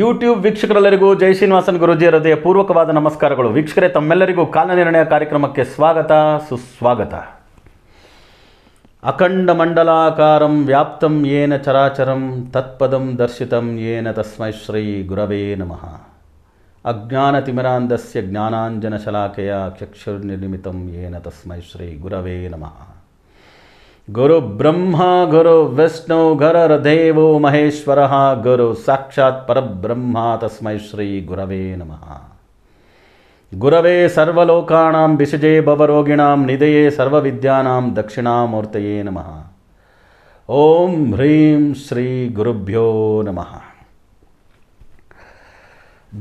YouTube ವೀಕ್ಷಕರೆಲ್ಲರಿಗೂ ಜೈ ಶ್ರೀನಿವಾಸನ್ ಗುರುಜಿ ಹೃದಯ ಪೂರ್ವಕವಾದ ನಮಸ್ಕಾರಗಳು ವೀಕ್ಷಕರೇ ತಮ್ಮೆಲ್ಲರಿಗೂ ಕಾಲನಿರ್ಣಯ ಕಾರ್ಯಕ್ರಮಕ್ಕೆ ಸ್ವಾಗತ ಸುಸ್ವಾಗತ ಅಖಂಡ ಮಂಡಲಾಕಾರಂ ವ್ಯಾಪ್ತಂ ಏನ ಚರಾಚರಂ ತತ್ಪದಂ ದರ್ಶಿತಂ ಏನ ತಸ್ಮೈ ಶ್ರೀ ಗುರವೇ ನಮಃ ಅಜ್ಞಾನತಿಮಿರಾಂಧಸ್ಯ ಜ್ಞಾನಾಂಜನಶಲಾಕೆಯ ಚಕ್ಷುರ್ನಿರ್ಮಿತಂ ಏನ ತಸ್ಮೈ ಶ್ರೀ ಗುರವೇ ನಮಃ गुरु ब्रह्मा गुरु विष्णु देव महेश्वर गुरु साक्षात् तस्म श्री गुरव नम गुरव सर्वोकाण विषजे भवरोगिणां निधये सर्वविद्यानां दक्षिणामूर्तये नम ओं ह्रीं श्री गुरुभ्यो नम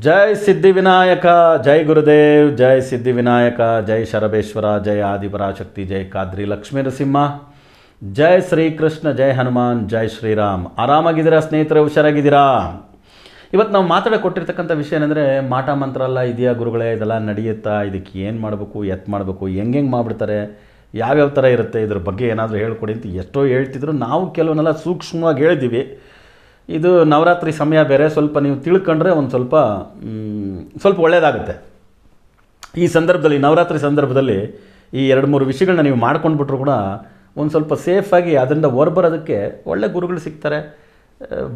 जय सिद्धि विनायक जय गुरुदेव जय सिद्धि विनायक जय शरभेश्वर जय आदिपराशक्ति जय काद्री लक्ष्मी ಜೈ ಕೃಷ್ಣ ಜೈ ಹನುಮಾನ್ ಜೈ ಶ್ರೀರಾಮ್ ಆರಾಮಾಗಿದ್ದೀರಾ ಸ್ನೇಹಿತರೆ ಹುಷಾರಾಗಿದ್ದೀರಾ ಇವತ್ತು ನಾವು ಮಾತಾಡ ಕೊಟ್ಟಿರ್ತಕ್ಕಂಥ ವಿಷಯ ಏನಂದರೆ ಮಾಟ ಮಂತ್ರ ಅಲ್ಲ ಇದೆಯಾ ಗುರುಗಳೇ ಇದೆಲ್ಲ ನಡೆಯುತ್ತಾ ಇದಕ್ಕೆ ಏನು ಮಾಡಬೇಕು ಎತ್ ಮಾಡಬೇಕು ಹೆಂಗೆ ಹೆಂಗೆ ಮಾಡಿಬಿಡ್ತಾರೆ ಯಾವ್ಯಾವ ಥರ ಇರುತ್ತೆ ಇದ್ರ ಬಗ್ಗೆ ಏನಾದರೂ ಹೇಳ್ಕೊಡಿ ಅಂತ ಎಷ್ಟೋ ಹೇಳ್ತಿದ್ರು ನಾವು ಕೆಲವನ್ನೆಲ್ಲ ಸೂಕ್ಷ್ಮವಾಗಿ ಹೇಳಿದ್ದೀವಿ ಇದು ನವರಾತ್ರಿ ಸಮಯ ಬೇರೆ ಸ್ವಲ್ಪ ನೀವು ತಿಳ್ಕೊಂಡ್ರೆ ಒಂದು ಸ್ವಲ್ಪ ಸ್ವಲ್ಪ ಒಳ್ಳೆಯದಾಗುತ್ತೆ ಈ ಸಂದರ್ಭದಲ್ಲಿ ನವರಾತ್ರಿ ಸಂದರ್ಭದಲ್ಲಿ ಈ ಎರಡು ಮೂರು ವಿಷಯಗಳನ್ನ ನೀವು ಮಾಡ್ಕೊಂಡ್ಬಿಟ್ರು ಕೂಡ ಒಂದು ಸ್ವಲ್ಪ ಸೇಫಾಗಿ ಅದರಿಂದ ಹೊರಬರೋದಕ್ಕೆ ಒಳ್ಳೆ ಗುರುಗಳು ಸಿಗ್ತಾರೆ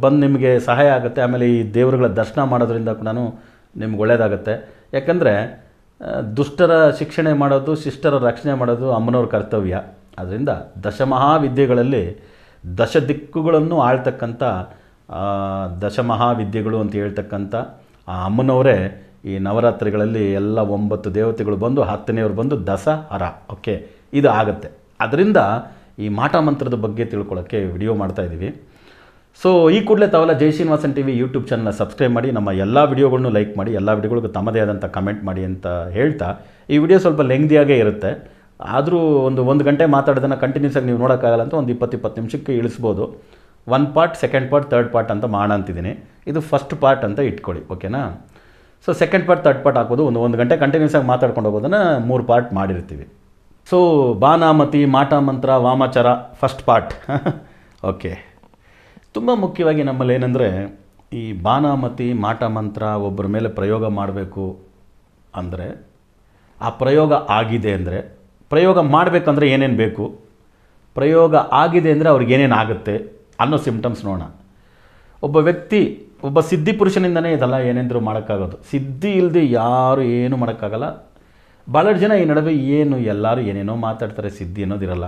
ಬಂದು ನಿಮಗೆ ಸಹಾಯ ಆಗುತ್ತೆ ಆಮೇಲೆ ಈ ದೇವರುಗಳ ದರ್ಶನ ಮಾಡೋದ್ರಿಂದ ಕೂಡ ನಿಮ್ಗೆ ಒಳ್ಳೆಯದಾಗುತ್ತೆ ಯಾಕಂದರೆ ದುಷ್ಟರ ಶಿಕ್ಷಣೆ ಮಾಡೋದು ಶಿಷ್ಟರ ರಕ್ಷಣೆ ಮಾಡೋದು ಅಮ್ಮನವ್ರ ಕರ್ತವ್ಯ ಅದರಿಂದ ದಶಮಹಾವಿದ್ಯೆಗಳಲ್ಲಿ ದಶ ದಿಕ್ಕುಗಳನ್ನು ಆಳ್ತಕ್ಕಂಥ ದಶಮಹಾವಿದ್ಯೆಗಳು ಅಂತ ಹೇಳ್ತಕ್ಕಂಥ ಆ ಅಮ್ಮನವರೇ ಈ ನವರಾತ್ರಿಗಳಲ್ಲಿ ಎಲ್ಲ ಒಂಬತ್ತು ದೇವತೆಗಳು ಬಂದು ಹತ್ತನೆಯವರು ಬಂದು ಹರ ಓಕೆ ಇದು ಆಗುತ್ತೆ ಅದರಿಂದ ಈ ಮಾಟ ಮಂತ್ರದ ಬಗ್ಗೆ ತಿಳ್ಕೊಳ್ಳೋಕ್ಕೆ ವಿಡಿಯೋ ಮಾಡ್ತಾ ಇದ್ದೀವಿ ಸೊ ಈ ಕೂಡಲೇ ತಾವಲ್ಲ Jai Srinivasan T V YouTube ಚಾನಲ್ನ ಸಬ್ಸ್ಕ್ರೈಬ್ ಮಾಡಿ ನಮ್ಮ ಎಲ್ಲ ವಿಡಿಯೋಗಳನ್ನು ಲೈಕ್ ಮಾಡಿ ಎಲ್ಲ ವಿಡಿಯೋಗಳಿಗೂ ತಮ್ಮದೇ ಆದಂಥ ಕಮೆಂಟ್ ಮಾಡಿ ಅಂತ ಹೇಳ್ತಾ ಈ ವಿಡಿಯೋ ಸ್ವಲ್ಪ ಲೆಂಗ್ದಿಯಾಗೇ ಇರುತ್ತೆ ಆದರೂ ಒಂದು ಒಂದು ಗಂಟೆ ಮಾತಾಡೋದನ್ನು ಕಂಟಿನ್ಯೂಸ್ ಆಗಿ ನೀವು ನೋಡೋಕ್ಕಾಗಲ್ಲ ಅಂತ ಒಂದು ಇಪ್ಪತ್ತು ಇಪ್ಪತ್ತು ನಿಮಿಷಕ್ಕೆ ಇಳಿಸ್ಬೋದು one part second part third part ಅಂತ ಮಾಡ ಅಂತಿದ್ದೀನಿ ಇದು ಫಸ್ಟ್ ಪಾರ್ಟ್ ಅಂತ ಇಟ್ಕೊಳ್ಳಿ ಓಕೆನಾ so second part third part ಹಾಕೋದು ಒಂದು ಒಂದು ಗಂಟೆ ಕಂಟಿನ್ಯೂಸ್ ಆಗಿ ಮಾತಾಡ್ಕೊಂಡು ಹೋಗೋದನ್ನು ಮೂರು ಪಾರ್ಟ್ ಮಾಡಿರ್ತೀವಿ ಸೊ ಬಾನಾಮತಿ ಮಾಟ ಮಂತ್ರ ವಾಮಾಚಾರ ಫಸ್ಟ್ ಪಾರ್ಟ್ ಓಕೆ ತುಂಬ ಮುಖ್ಯವಾಗಿ ನಮ್ಮಲ್ಲಿ ಏನಂದರೆ ಈ ಬಾನಾಮತಿ ಮಾಟ ಮಂತ್ರ ಒಬ್ಬರ ಮೇಲೆ ಪ್ರಯೋಗ ಮಾಡಬೇಕು ಅಂದರೆ ಆ ಪ್ರಯೋಗ ಆಗಿದೆ ಅಂದರೆ ಪ್ರಯೋಗ ಮಾಡಬೇಕಂದ್ರೆ ಏನೇನು ಬೇಕು ಪ್ರಯೋಗ ಆಗಿದೆ ಅಂದರೆ ಅವ್ರಿಗೆ ಏನೇನು ಆಗುತ್ತೆ ಅನ್ನೋ ಸಿಂಪ್ಟಮ್ಸ್ ನೋಡೋಣ ಒಬ್ಬ ವ್ಯಕ್ತಿ ಒಬ್ಬ ಸಿದ್ಧಿ ಪುರುಷನಿಂದನೇ ಇದೆಲ್ಲ ಏನೇಂದ್ರೂ ಮಾಡೋಕ್ಕಾಗೋದು ಸಿದ್ಧಿ ಇಲ್ಲದೆ ಯಾರು ಏನು ಮಾಡೋಕ್ಕಾಗಲ್ಲ ಭಾಳಷ್ಟು ಜನ ಈ ನಡುವೆ ಏನು ಎಲ್ಲರೂ ಏನೇನೋ ಮಾತಾಡ್ತಾರೆ ಸಿದ್ಧಿ ಅನ್ನೋದಿರಲ್ಲ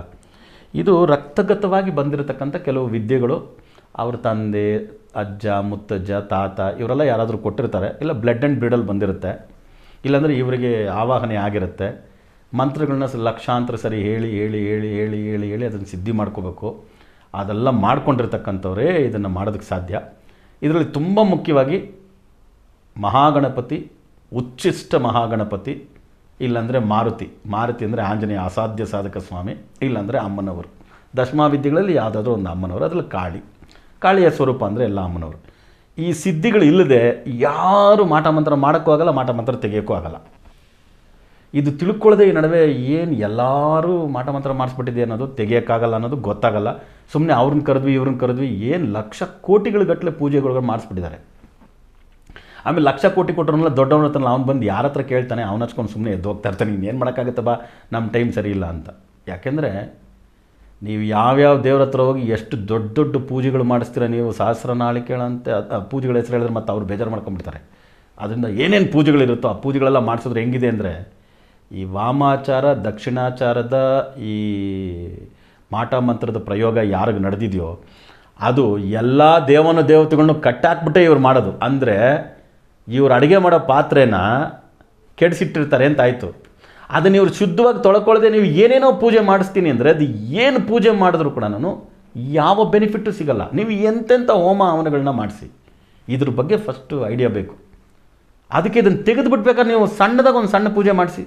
ಇದು ರಕ್ತಗತವಾಗಿ ಬಂದಿರತಕ್ಕಂಥ ಕೆಲವು ವಿದ್ಯೆಗಳು ಅವ್ರ ತಂದೆ ಅಜ್ಜ ಮುತ್ತಜ್ಜ ತಾತ ಇವರೆಲ್ಲ ಯಾರಾದರೂ ಕೊಟ್ಟಿರ್ತಾರೆ ಇಲ್ಲ ಬ್ಲಡ್ ಆ್ಯಂಡ್ ಬ್ರೀಡಲ್ಲಿ ಬಂದಿರುತ್ತೆ ಇಲ್ಲಾಂದರೆ ಇವರಿಗೆ ಆವಾಹನೆ ಆಗಿರುತ್ತೆ ಮಂತ್ರಗಳನ್ನ ಲಕ್ಷಾಂತರ ಸರಿ ಹೇಳಿ ಹೇಳಿ ಹೇಳಿ ಹೇಳಿ ಹೇಳಿ ಹೇಳಿ ಅದನ್ನು ಸಿದ್ಧಿ ಮಾಡ್ಕೋಬೇಕು ಅದೆಲ್ಲ ಮಾಡ್ಕೊಂಡಿರ್ತಕ್ಕಂಥವರೇ ಇದನ್ನು ಮಾಡೋದಕ್ಕೆ ಸಾಧ್ಯ ಇದರಲ್ಲಿ ತುಂಬ ಮುಖ್ಯವಾಗಿ ಮಹಾಗಣಪತಿ ಉಚ್ಚಿಷ್ಟ ಮಹಾಗಣಪತಿ ಇಲ್ಲಾಂದರೆ ಮಾರುತಿ ಮಾರುತಿ ಅಂದರೆ ಆಂಜನೇಯ ಅಸಾಧ್ಯ ಸಾಧಕ ಸ್ವಾಮಿ ಇಲ್ಲಾಂದರೆ ಅಮ್ಮನವರು ದಶಮಾವಿದ್ಯೆಗಳಲ್ಲಿ ಯಾವುದಾದ್ರೂ ಒಂದು ಅಮ್ಮನವರು ಅದರಲ್ಲಿ ಕಾಳಿ ಕಾಳಿಯ ಸ್ವರೂಪ ಅಂದರೆ ಎಲ್ಲ ಅಮ್ಮನವರು ಈ ಸಿದ್ಧಿಗಳು ಇಲ್ಲದೆ ಯಾರು ಮಾಟ ಮಂತ್ರ ಮಾಡೋಕ್ಕೂ ಆಗಲ್ಲ ಮಾಟ ಮಂತ್ರ ತೆಗಿಯೋಕ್ಕೂ ಆಗಲ್ಲ ಇದು ತಿಳ್ಕೊಳ್ಳದೆ ಈ ನಡುವೆ ಏನು ಎಲ್ಲರೂ ಮಾಟ ಮಂತ್ರ ಮಾಡಿಸ್ಬಿಟ್ಟಿದೆ ಅನ್ನೋದು ತೆಗೆಯೋಕ್ಕಾಗಲ್ಲ ಅನ್ನೋದು ಗೊತ್ತಾಗಲ್ಲ ಸುಮ್ಮನೆ ಅವ್ರನ್ನ ಕರೆದ್ವಿ ಇವ್ರನ್ನ ಕರೆದ್ವಿ ಏನು ಲಕ್ಷ ಕೋಟಿಗಳ ಗಟ್ಟಲೆ ಪೂಜೆಗಳು ಮಾಡಿಸ್ಬಿಟ್ಟಿದ್ದಾರೆ ಆಮೇಲೆ ಲಕ್ಷ ಕೋಟಿ ಕೊಟ್ಟರೆಲ್ಲ ದೊಡ್ಡವನ ಹತ್ರ ಅವ್ನು ಬಂದು ಯಾರ ಹತ್ರ ಕೇಳ್ತಾನೆ ಅವ್ನು ಹಚ್ಕೊಂಡು ಸುಮ್ಮನೆ ಎದ್ದು ಹೋಗ್ತಾ ಇರ್ತಾನೆ ಇನ್ನೇನು ಮಾಡೋಕ್ಕಾಗತ್ತಪ್ಪ ಬಾ ನಮ್ಮ ಟೈಮ್ ಸರಿ ಇಲ್ಲ ಅಂತ ಯಾಕೆಂದರೆ ನೀವು ಯಾವ್ಯಾವ ದೇವ್ರ ಹತ್ರ ಹೋಗಿ ಎಷ್ಟು ದೊಡ್ಡ ದೊಡ್ಡ ಪೂಜೆಗಳು ಮಾಡಿಸ್ತೀರ ನೀವು ಸಹಸ್ರ ಆ ಪೂಜೆಗಳ ಹೆಸರು ಹೇಳಿದ್ರೆ ಮತ್ತೆ ಅವ್ರು ಬೇಜಾರು ಮಾಡ್ಕೊಂಡ್ಬಿಡ್ತಾರೆ ಅದರಿಂದ ಏನೇನು ಪೂಜೆಗಳಿರುತ್ತೋ ಆ ಪೂಜೆಗಳೆಲ್ಲ ಮಾಡಿಸಿದ್ರೆ ಹೆಂಗಿದೆ ಅಂದರೆ ಈ ವಾಮಾಚಾರ ದಕ್ಷಿಣಾಚಾರದ ಈ ಮಾಟ ಮಂತ್ರದ ಪ್ರಯೋಗ ಯಾರಿಗೆ ನಡೆದಿದೆಯೋ ಅದು ಎಲ್ಲ ದೇವನ ದೇವತೆಗಳನ್ನು ಕಟ್ಟಾಕ್ಬಿಟ್ಟೆ ಇವ್ರು ಮಾಡೋದು ಅಂದರೆ ಇವ್ರು ಅಡುಗೆ ಮಾಡೋ ಪಾತ್ರೆನ ಕೆಡಿಸಿಟ್ಟಿರ್ತಾರೆ ಅಂತಾಯಿತು ಅದನ್ನು ಇವ್ರು ಶುದ್ಧವಾಗಿ ತೊಳ್ಕೊಳ್ಳದೆ ನೀವು ಏನೇನೋ ಪೂಜೆ ಮಾಡಿಸ್ತೀನಿ ಅಂದರೆ ಅದು ಏನು ಪೂಜೆ ಮಾಡಿದ್ರು ಕೂಡ ನಾನು ಯಾವ ಬೆನಿಫಿಟ್ಟು ಸಿಗಲ್ಲ ನೀವು ಎಂತೆಂಥ ಹೋಮ ಹವನಗಳನ್ನ ಮಾಡಿಸಿ ಇದ್ರ ಬಗ್ಗೆ ಫಸ್ಟು ಐಡಿಯಾ ಬೇಕು ಅದಕ್ಕೆ ಇದನ್ನು ತೆಗೆದುಬಿಟ್ಬೇಕಾದ್ರೆ ನೀವು ಸಣ್ಣದಾಗ ಒಂದು ಸಣ್ಣ ಪೂಜೆ ಮಾಡಿಸಿ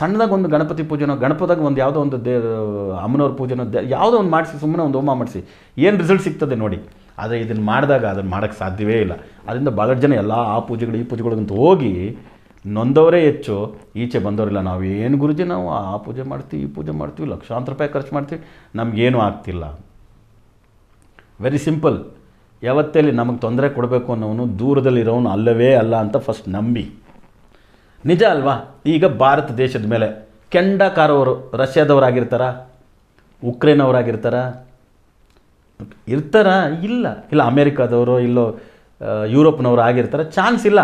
ಸಣ್ಣದಾಗ ಒಂದು ಗಣಪತಿ ಪೂಜೆನೋ ಗಣಪದಾಗ ಒಂದು ಯಾವುದೋ ಒಂದು ದೇ ಅಮ್ಮನವ್ರ ಪೂಜೆನೋ ಯಾವುದೋ ಒಂದು ಮಾಡಿಸಿ ಸುಮ್ಮನೆ ಒಂದು ಹೋಮ ಮಾಡಿಸಿ ಏನು ರಿಸಲ್ಟ್ ಸಿಗ್ತದೆ ನೋಡಿ ಆದರೆ ಇದನ್ನು ಮಾಡಿದಾಗ ಅದನ್ನು ಮಾಡೋಕ್ಕೆ ಸಾಧ್ಯವೇ ಇಲ್ಲ ಅದರಿಂದ ಭಾಳಷ್ಟು ಜನ ಎಲ್ಲ ಆ ಪೂಜೆಗಳು ಈ ಪೂಜೆಗಳಿಗಂತ ಹೋಗಿ ನೊಂದವರೇ ಹೆಚ್ಚು ಈಚೆ ಬಂದವರಿಲ್ಲ ನಾವು ಏನು ಗುರುಜಿ ನಾವು ಆ ಪೂಜೆ ಮಾಡ್ತೀವಿ ಈ ಪೂಜೆ ಮಾಡ್ತೀವಿ ಲಕ್ಷಾಂತರ ರೂಪಾಯಿ ಖರ್ಚು ಮಾಡ್ತೀವಿ ನಮಗೇನು ಆಗ್ತಿಲ್ಲ ವೆರಿ ಸಿಂಪಲ್ ಯಾವತ್ತೇಲಿ ನಮಗೆ ತೊಂದರೆ ಕೊಡಬೇಕು ಅನ್ನೋನು ದೂರದಲ್ಲಿರೋನು ಅಲ್ಲವೇ ಅಲ್ಲ ಅಂತ ಫಸ್ಟ್ ನಂಬಿ ನಿಜ ಅಲ್ವಾ ಈಗ ಭಾರತ ದೇಶದ ಮೇಲೆ ಕೆಂಡ ರಷ್ಯಾದವರಾಗಿರ್ತಾರ ಉಕ್ರೇನ್ ಅವರಾಗಿರ್ತಾರ ಇರ್ತಾರ ಇಲ್ಲ ಇಲ್ಲ ಅಮೇರಿಕಾದವರು ಇಲ್ಲೋ ಯುರೋಪ್ನವರು ಆಗಿರ್ತಾರೆ ಚಾನ್ಸ್ ಇಲ್ಲ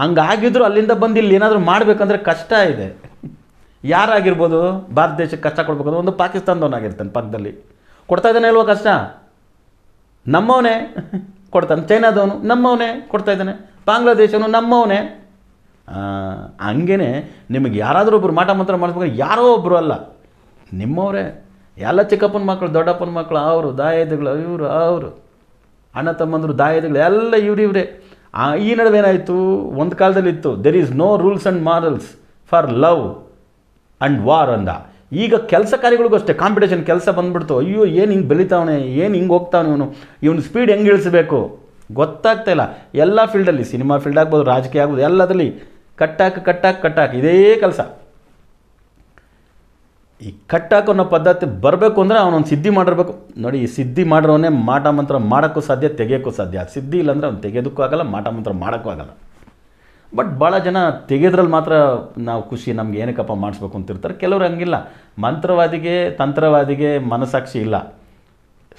ಹಂಗಾಗಿದ್ರು ಅಲ್ಲಿಂದ ಬಂದು ಇಲ್ಲಿ ಏನಾದರೂ ಮಾಡಬೇಕಂದ್ರೆ ಕಷ್ಟ ಇದೆ ಯಾರಾಗಿರ್ಬೋದು ಭಾರತ ದೇಶಕ್ಕೆ ಕಷ್ಟ ಕೊಡ್ಬೇಕಂದ್ರೆ ಒಂದು ಪಾಕಿಸ್ತಾನದವನಾಗಿರ್ತಾನೆ ಪಕ್ಕದಲ್ಲಿ ಕೊಡ್ತಾ ಇದ್ದಾನೆ ಇಲ್ವೋ ಕಷ್ಟ ನಮ್ಮವನೇ ಕೊಡ್ತಾನೆ ಚೈನಾದವನು ನಮ್ಮವನೇ ಕೊಡ್ತಾ ಇದ್ದಾನೆ ಬಾಂಗ್ಲಾದೇಶವನು ನಮ್ಮವನೇ ಹಂಗೇ ನಿಮಗೆ ಯಾರಾದರೂ ಒಬ್ಬರು ಮಾಟ ಮಂತ್ರ ಮಾಡಿಸ್ಬೇಕು ಯಾರೋ ಒಬ್ಬರು ಅಲ್ಲ ನಿಮ್ಮವರೇ ಎಲ್ಲ ಚಿಕ್ಕಪ್ಪನ ಮಕ್ಕಳು ದೊಡ್ಡಪ್ಪನ ಮಕ್ಕಳು ಅವರು ದಾಯದಗಳು ಇವರು ಅವರು ಅಣ್ಣ ತಮ್ಮಂದರು ದಾಯದಗಳು ಎಲ್ಲ ಆ ಈ ನಡುವೆ ಏನಾಯಿತು ಒಂದು ಇತ್ತು there is no rules and morals for love and war ಅಂದ ಈಗ ಕೆಲಸ ಕಾರ್ಯಗಳಿಗೂ ಅಷ್ಟೇ ಕಾಂಪಿಟೇಷನ್ ಕೆಲಸ ಬಂದ್ಬಿಡ್ತು ಅಯ್ಯೋ ಏನು ಹಿಂಗೆ ಬೆಳಿತಾವನೆ ಏನು ಹಿಂಗೆ ಹೋಗ್ತಾವನೆ ಇವನು ಇವನು ಸ್ಪೀಡ್ ಹೆಂಗೆ ಇಳಿಸ್ಬೇಕು ಗೊತ್ತಾಗ್ತಾ ಇಲ್ಲ ಎಲ್ಲ ಫೀಲ್ಡಲ್ಲಿ ಸಿನಿಮಾ ಫೀಲ್ಡ್ ಆಗ್ಬೋದು ರಾಜಕೀಯ ಆಗ್ಬೋದು ಎಲ್ಲದರಲ್ಲಿ ಕಟ್ಟಾಕ್ ಕಟ್ಟಾಕ್ ಕಟ್ಟಾಕ್ ಇದೇ ಕೆಲಸ ಈ ಕಟ್ಟಾಕೋ ಪದ್ಧತಿ ಬರಬೇಕು ಅಂದರೆ ಅವನೊಂದು ಸಿದ್ಧಿ ಮಾಡಿರಬೇಕು ನೋಡಿ ಈ ಸಿದ್ಧಿ ಮಾಡಿರೋನೇ ಮಾಟ ಮಂತ್ರ ಮಾಡೋಕ್ಕೂ ಸಾಧ್ಯ ತೆಗೆಯೋಕ್ಕೂ ಸಾಧ್ಯ ಸಿದ್ಧಿ ಇಲ್ಲಾಂದರೆ ಅವ್ನು ತೆಗೆಯೋದಕ್ಕೂ ಆಗಲ್ಲ ಮಾಟ ಮಂತ್ರ ಮಾಡೋಕ್ಕೂ ಆಗಲ್ಲ ಬಟ್ ಭಾಳ ಜನ ತೆಗೆದ್ರಲ್ಲಿ ಮಾತ್ರ ನಾವು ಖುಷಿ ನಮ್ಗೆ ಏನಕ್ಕಪ್ಪ ಮಾಡಿಸ್ಬೇಕು ಅಂತಿರ್ತಾರೆ ಕೆಲವ್ರು ಹಂಗಿಲ್ಲ ಮಂತ್ರವಾದಿಗೆ ತಂತ್ರವಾದಿಗೆ ಮನಸಾಕ್ಷಿ ಇಲ್ಲ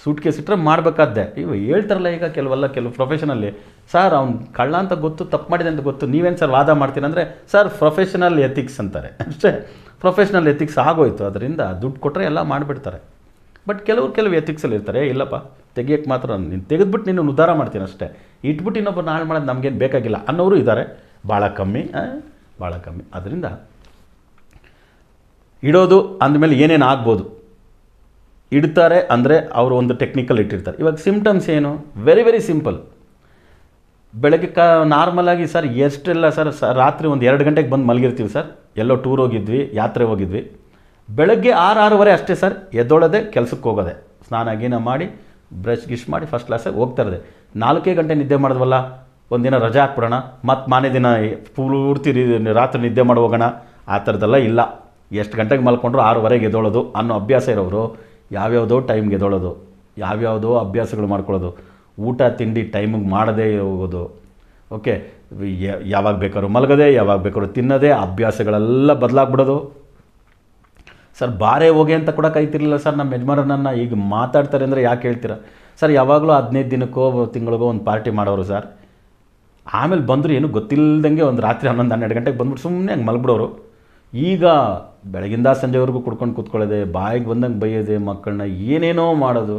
ಸೂಟ್ಕೇಸ್ ಇಟ್ಟರೆ ಮಾಡಬೇಕಾದ್ದೆ ಇವ ಹೇಳ್ತಾರಲ್ಲ ಈಗ ಕೆಲವೆಲ್ಲ ಕೆಲವು ಪ್ರೊಫೆಷನಲ್ಲಿ ಸರ್ ಅವ್ನು ಕಳ್ಳ ಅಂತ ಗೊತ್ತು ತಪ್ಪು ಮಾಡಿದೆ ಅಂತ ಗೊತ್ತು ನೀವೇನು ಸರ್ ವಾದ ಮಾಡ್ತೀನಿ ಅಂದರೆ ಸರ್ ಪ್ರೊಫೆಷನಲ್ ಎಥಿಕ್ಸ್ ಅಂತಾರೆ ಅಷ್ಟೇ ಪ್ರೊಫೆಷ್ನಲ್ ಎಥಿಕ್ಸ್ ಆಗೋಯ್ತು ಅದರಿಂದ ದುಡ್ಡು ಕೊಟ್ಟರೆ ಎಲ್ಲ ಮಾಡಿಬಿಡ್ತಾರೆ ಬಟ್ ಕೆಲವರು ಕೆಲವು ಎಥಿಕ್ಸಲ್ಲಿ ಇರ್ತಾರೆ ಇಲ್ಲಪ್ಪ ತೆಗಿಯೋಕ್ಕೆ ಮಾತ್ರ ನೀನು ತೆಗೆದ್ಬಿಟ್ಟು ನೀನು ಉದ್ಧಾರ ಮಾಡ್ತೀನಿ ಅಷ್ಟೇ ಇಟ್ಬಿಟ್ಟು ಇನ್ನೊಬ್ಬರು ನಾಳೆ ಮಾಡೋದು ನಮಗೇನು ಬೇಕಾಗಿಲ್ಲ ಅನ್ನೋರು ಇದ್ದಾರೆ ಭಾಳ ಕಮ್ಮಿ ಭಾಳ ಕಮ್ಮಿ ಅದರಿಂದ ಇಡೋದು ಅಂದಮೇಲೆ ಏನೇನು ಆಗ್ಬೋದು ಇಡ್ತಾರೆ ಅಂದರೆ ಅವರು ಒಂದು ಟೆಕ್ನಿಕಲ್ ಇಟ್ಟಿರ್ತಾರೆ ಇವಾಗ ಸಿಮ್ಟಮ್ಸ್ ಏನು ವೆರಿ ವೆರಿ ಸಿಂಪಲ್ ಬೆಳಗ್ಗೆ ಕ ನಾರ್ಮಲಾಗಿ ಸರ್ ಎಷ್ಟೆಲ್ಲ ಸರ್ ರಾತ್ರಿ ಒಂದು ಎರಡು ಗಂಟೆಗೆ ಬಂದು ಮಲಗಿರ್ತೀವಿ ಸರ್ ಎಲ್ಲೋ ಟೂರ್ ಹೋಗಿದ್ವಿ ಯಾತ್ರೆ ಹೋಗಿದ್ವಿ ಬೆಳಗ್ಗೆ ಆರು ಆರೂವರೆ ಅಷ್ಟೇ ಸರ್ ಎದ್ದೊಳದೆ ಕೆಲಸಕ್ಕೆ ಹೋಗೋದೆ ಸ್ನಾನ ಗೀನ ಮಾಡಿ ಬ್ರಷ್ ಗಿಶ್ ಮಾಡಿ ಫಸ್ಟ್ ಕ್ಲಾಸಾಗಿ ಹೋಗ್ತಾ ಇರೋದೆ ನಾಲ್ಕೇ ಗಂಟೆ ನಿದ್ದೆ ಮಾಡಿದ್ವಲ್ಲ ಒಂದಿನ ರಜಾ ಹಾಕ್ಬಿಡೋಣ ಮತ್ತು ಮಾನೇ ದಿನ ಪೂರ್ತಿ ರಾತ್ರಿ ನಿದ್ದೆ ಮಾಡಿ ಹೋಗೋಣ ಆ ಥರದ್ದೆಲ್ಲ ಇಲ್ಲ ಎಷ್ಟು ಗಂಟೆಗೆ ಮಲ್ಕೊಂಡ್ರು ಆರೂವರೆಗೆ ಎದ್ದೋಳೋದು ಅನ್ನೋ ಅಭ್ಯಾಸ ಇರೋರು ಯಾವ್ಯಾವುದೋ ಟೈಮ್ಗೆ ಎದ್ದೋಳೋದು ಯಾವ್ಯಾವುದೋ ಅಭ್ಯಾಸಗಳು ಮಾಡ್ಕೊಳ್ಳೋದು ಊಟ ತಿಂಡಿ ಟೈಮಿಗೆ ಮಾಡದೇ ಹೋಗೋದು ಓಕೆ ಯಾವಾಗ ಬೇಕಾದ್ರೂ ಮಲಗದೆ ಯಾವಾಗ ಬೇಕಾದ್ರೂ ತಿನ್ನೋದೇ ಅಭ್ಯಾಸಗಳೆಲ್ಲ ಬದಲಾಗ್ಬಿಡೋದು ಸರ್ ಭಾರೇ ಹೋಗಿ ಅಂತ ಕೂಡ ಕೈತಿರಲಿಲ್ಲ ಸರ್ ನಮ್ಮ ಯಜಮಾನರನ್ನ ಈಗ ಮಾತಾಡ್ತಾರೆ ಅಂದರೆ ಯಾಕೆ ಹೇಳ್ತೀರಾ ಸರ್ ಯಾವಾಗಲೂ ಹದಿನೈದು ದಿನಕ್ಕೋ ತಿಂಗಳಿಗೋ ಒಂದು ಪಾರ್ಟಿ ಮಾಡೋರು ಸರ್ ಆಮೇಲೆ ಬಂದರು ಏನು ಗೊತ್ತಿಲ್ಲದಂಗೆ ಒಂದು ರಾತ್ರಿ ಹನ್ನೊಂದು ಹನ್ನೆರಡು ಗಂಟೆಗೆ ಬಂದ್ಬಿಟ್ಟು ಸುಮ್ಮನೆ ಹಂಗೆ ಮಲ್ಬಿಡೋರು ಈಗ ಬೆಳಗಿಂದ ಸಂಜೆವರೆಗೂ ಕುಡ್ಕೊಂಡು ಕೂತ್ಕೊಳ್ಳೋದೆ ಬಾಯಿಗೆ ಬಂದಂಗೆ ಬೈಯೋದೆ ಮಕ್ಕಳನ್ನ ಏನೇನೋ ಮಾಡೋದು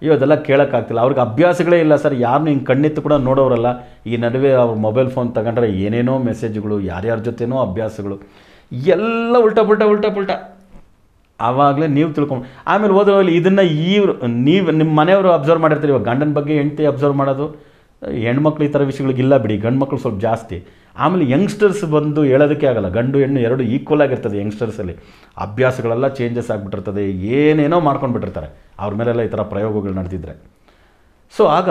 ಅಯ್ಯೋ ಅದೆಲ್ಲ ಕೇಳೋಕ್ಕಾಗ್ತಿಲ್ಲ ಅವ್ರಿಗೆ ಅಭ್ಯಾಸಗಳೇ ಇಲ್ಲ ಸರ್ ಯಾರನ್ನೂ ಹಿಂಗೆ ಕಣ್ಣಿತ್ತು ಕೂಡ ನೋಡೋರಲ್ಲ ಈ ನಡುವೆ ಅವ್ರ ಮೊಬೈಲ್ ಫೋನ್ ತಗೊಂಡ್ರೆ ಏನೇನೋ ಮೆಸೇಜ್ಗಳು ಯಾರ್ಯಾರ ಜೊತೆನೋ ಅಭ್ಯಾಸಗಳು ಎಲ್ಲ ಉಲ್ಟಾ ಪುಲ್ಟಾ ಉಲ್ಟಾ ಪುಲ್ಟಾ ಆವಾಗಲೇ ನೀವು ತಿಳ್ಕೊಂಡು ಆಮೇಲೆ ಹೋದ್ರಲ್ಲಿ ಇದನ್ನು ಇವ್ರು ನೀವು ನಿಮ್ಮ ಮನೆಯವರು ಅಬ್ಸರ್ವ್ ಮಾಡಿರ್ತೀರಿ ಇವಾಗ ಗಂಡನ ಬಗ್ಗೆ ಹೆಂಡತಿ ಅಬ್ಸರ್ವ್ ಮಾಡೋದು ಹೆಣ್ಮಕ್ಳು ಈ ಥರ ವಿಷಯಗಳಿಗಿಲ್ಲ ಬಿಡಿ ಗಂಡು ಮಕ್ಕಳು ಸ್ವಲ್ಪ ಜಾಸ್ತಿ ಆಮೇಲೆ ಯಂಗ್ಸ್ಟರ್ಸ್ ಬಂದು ಹೇಳೋದಕ್ಕೆ ಆಗಲ್ಲ ಗಂಡು ಹೆಣ್ಣು ಎರಡು ಈಕ್ವಲ್ ಆಗಿರ್ತದೆ ಯಂಗ್ಸ್ಟರ್ಸಲ್ಲಿ ಅಭ್ಯಾಸಗಳೆಲ್ಲ ಚೇಂಜಸ್ ಆಗಿಬಿಟ್ಟಿರ್ತದೆ ಏನೇನೋ ಮಾಡ್ಕೊಂಡು ಬಿಟ್ಟಿರ್ತಾರೆ ಅವ್ರ ಮೇಲೆಲ್ಲ ಈ ಥರ ಪ್ರಯೋಗಗಳು ನಡೆದಿದ್ರೆ ಸೊ ಆಗ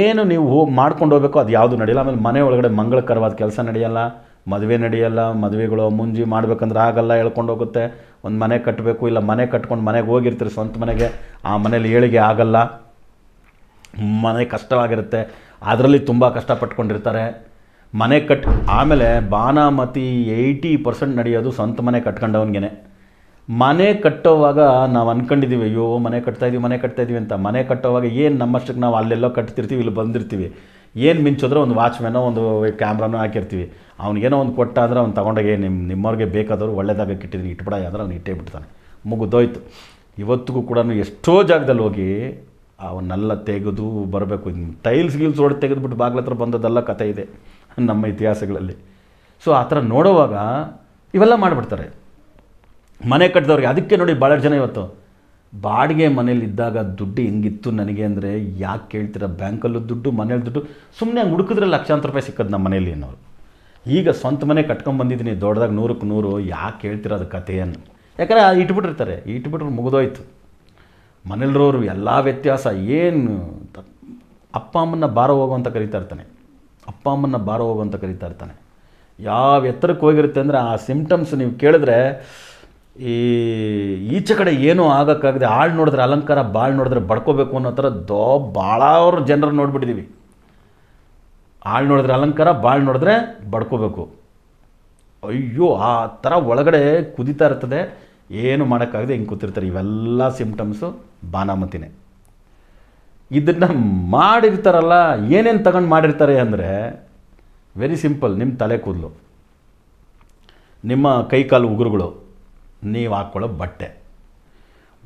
ಏನು ನೀವು ಹೋಗಿ ಮಾಡ್ಕೊಂಡು ಹೋಗಬೇಕು ಅದು ಯಾವುದು ನಡೆಯಲ್ಲ ಆಮೇಲೆ ಮನೆ ಒಳಗಡೆ ಮಂಗಳಕರವಾದ ಕೆಲಸ ನಡೆಯಲ್ಲ ಮದುವೆ ನಡೆಯಲ್ಲ ಮದುವೆಗಳು ಮುಂಜಿ ಮಾಡಬೇಕಂದ್ರೆ ಆಗಲ್ಲ ಹೇಳ್ಕೊಂಡು ಹೋಗುತ್ತೆ ಒಂದು ಮನೆ ಕಟ್ಟಬೇಕು ಇಲ್ಲ ಮನೆ ಕಟ್ಕೊಂಡು ಮನೆಗೆ ಹೋಗಿರ್ತೀರಿ ಸ್ವಂತ ಮನೆಗೆ ಆ ಮನೇಲಿ ಏಳಿಗೆ ಆಗಲ್ಲ ಮನೆ ಕಷ್ಟವಾಗಿರುತ್ತೆ ಅದರಲ್ಲಿ ತುಂಬ ಕಷ್ಟಪಟ್ಕೊಂಡಿರ್ತಾರೆ ಮನೆ ಕಟ್ ಆಮೇಲೆ ಬಾನಾಮತಿ ಏಯ್ಟಿ ಪರ್ಸೆಂಟ್ ನಡೆಯೋದು ಸ್ವಂತ ಮನೆ ಕಟ್ಕೊಂಡವನಿಗೆ ಮನೆ ಕಟ್ಟೋವಾಗ ನಾವು ಅಂದ್ಕೊಂಡಿದ್ದೀವಿ ಅಯ್ಯೋ ಮನೆ ಕಟ್ತಾ ಇದೀವಿ ಮನೆ ಕಟ್ತಾ ಇದೀವಿ ಅಂತ ಮನೆ ಕಟ್ಟೋವಾಗ ಏನು ನಮ್ಮಷ್ಟಕ್ಕೆ ನಾವು ಅಲ್ಲೆಲ್ಲೋ ಕಟ್ತಿರ್ತೀವಿ ಇಲ್ಲಿ ಬಂದಿರ್ತೀವಿ ಏನು ಮಿಂಚಿದ್ರೆ ಒಂದು ವಾಚ್ಮ್ಯಾನೋ ಒಂದು ಕ್ಯಾಮ್ರಾನೋ ಹಾಕಿರ್ತೀವಿ ಅವ್ನಿಗೇನೋ ಒಂದು ಕೊಟ್ಟಾದ್ರೆ ಅವ್ನು ತೊಗೊಂಡೋಗಿ ನಿಮ್ಮ ನಿಮ್ಮವ್ರಿಗೆ ಬೇಕಾದವ್ರು ಒಳ್ಳೆದಾಗ ಇಟ್ಟಿದ್ದೀನಿ ಇಟ್ಬಿಡ ಆದರೆ ಅವ್ನು ಇಟ್ಟೇ ಬಿಡ್ತಾನೆ ಮುಗಿದೋಯ್ತು ಇವತ್ತಿಗೂ ಕೂಡ ಎಷ್ಟೋ ಜಾಗದಲ್ಲಿ ಹೋಗಿ ಅವನ್ನೆಲ್ಲ ತೆಗೆದು ಬರಬೇಕು ಟೈಲ್ಸ್ ಗಿಲ್ಸ್ ಹೊಡೆದು ತೆಗೆದುಬಿಟ್ಟು ಬಾಗ್ಲತ್ರ ಬಂದದ್ದೆಲ್ಲ ಕತೆ ಇದೆ ನಮ್ಮ ಇತಿಹಾಸಗಳಲ್ಲಿ ಸೊ ಆ ಥರ ನೋಡುವಾಗ ಇವೆಲ್ಲ ಮಾಡಿಬಿಡ್ತಾರೆ ಮನೆ ಕಟ್ಟಿದವ್ರಿಗೆ ಅದಕ್ಕೆ ನೋಡಿ ಭಾಳ ಜನ ಇವತ್ತು ಬಾಡಿಗೆ ಮನೇಲಿದ್ದಾಗ ದುಡ್ಡು ಹೆಂಗಿತ್ತು ನನಗೆ ಅಂದರೆ ಯಾಕೆ ಕೇಳ್ತೀರ ಬ್ಯಾಂಕಲ್ಲೂ ದುಡ್ಡು ಮನೇಲಿ ದುಡ್ಡು ಸುಮ್ಮನೆ ಹಂಗೆ ಹುಡುಕಿದ್ರೆ ಲಕ್ಷಾಂತರ ರೂಪಾಯಿ ಸಿಕ್ಕದು ನಮ್ಮ ಮನೇಲಿ ಅನ್ನೋರು ಈಗ ಸ್ವಂತ ಮನೆ ಬಂದಿದ್ದೀನಿ ದೊಡ್ಡದಾಗ ನೂರಕ್ಕೆ ನೂರು ಯಾಕೆ ಹೇಳ್ತೀರ ಅದು ಕಥೆಯನ್ನು ಯಾಕಂದರೆ ಇಟ್ಬಿಟ್ಟಿರ್ತಾರೆ ಇಟ್ಬಿಟ್ರೆ ಮುಗಿದೋಯ್ತು ಮನೇಲಿರೋರು ಎಲ್ಲ ವ್ಯತ್ಯಾಸ ಏನು ಅಪ್ಪ ಅಮ್ಮನ ಬಾರ ಹೋಗೋ ಅಂತ ಕರಿತಾ ಇರ್ತಾನೆ ಅಪ್ಪ ಅಮ್ಮನ ಬಾರ ಅಂತ ಕರೀತಾ ಇರ್ತಾನೆ ಯಾವ ಎತ್ತರಕ್ಕೆ ಹೋಗಿರುತ್ತೆ ಅಂದರೆ ಆ ಸಿಮ್ಟಮ್ಸ್ ನೀವು ಕೇಳಿದ್ರೆ ಈ ಈಚೆ ಕಡೆ ಏನೂ ಆಗೋಕ್ಕಾಗದೆ ಹಾಳು ನೋಡಿದ್ರೆ ಅಲಂಕಾರ ಬಾಳು ನೋಡಿದ್ರೆ ಬಡ್ಕೋಬೇಕು ಅನ್ನೋ ಥರ ದೋ ಭಾಳ ಅವ್ರ ಜನರು ನೋಡ್ಬಿಟ್ಟಿದ್ದೀವಿ ಹಾಳು ನೋಡಿದ್ರೆ ಅಲಂಕಾರ ಬಾಳು ನೋಡಿದ್ರೆ ಬಡ್ಕೋಬೇಕು ಅಯ್ಯೋ ಆ ಥರ ಒಳಗಡೆ ಕುದಿತಾ ಇರ್ತದೆ ಏನು ಮಾಡೋಕ್ಕಾಗದೆ ಹಿಂಗೆ ಕೂತಿರ್ತಾರೆ ಇವೆಲ್ಲ ಸಿಮ್ಟಮ್ಸು ಬಾನಾಮತಿನೇ ಇದನ್ನು ಮಾಡಿರ್ತಾರಲ್ಲ ಏನೇನು ತಗೊಂಡು ಮಾಡಿರ್ತಾರೆ ಅಂದರೆ ವೆರಿ ಸಿಂಪಲ್ ನಿಮ್ಮ ತಲೆ ಕೂದಲು ನಿಮ್ಮ ಕೈ ಕಾಲು ಉಗುರುಗಳು ನೀವು ಹಾಕ್ಕೊಳ್ಳೋ ಬಟ್ಟೆ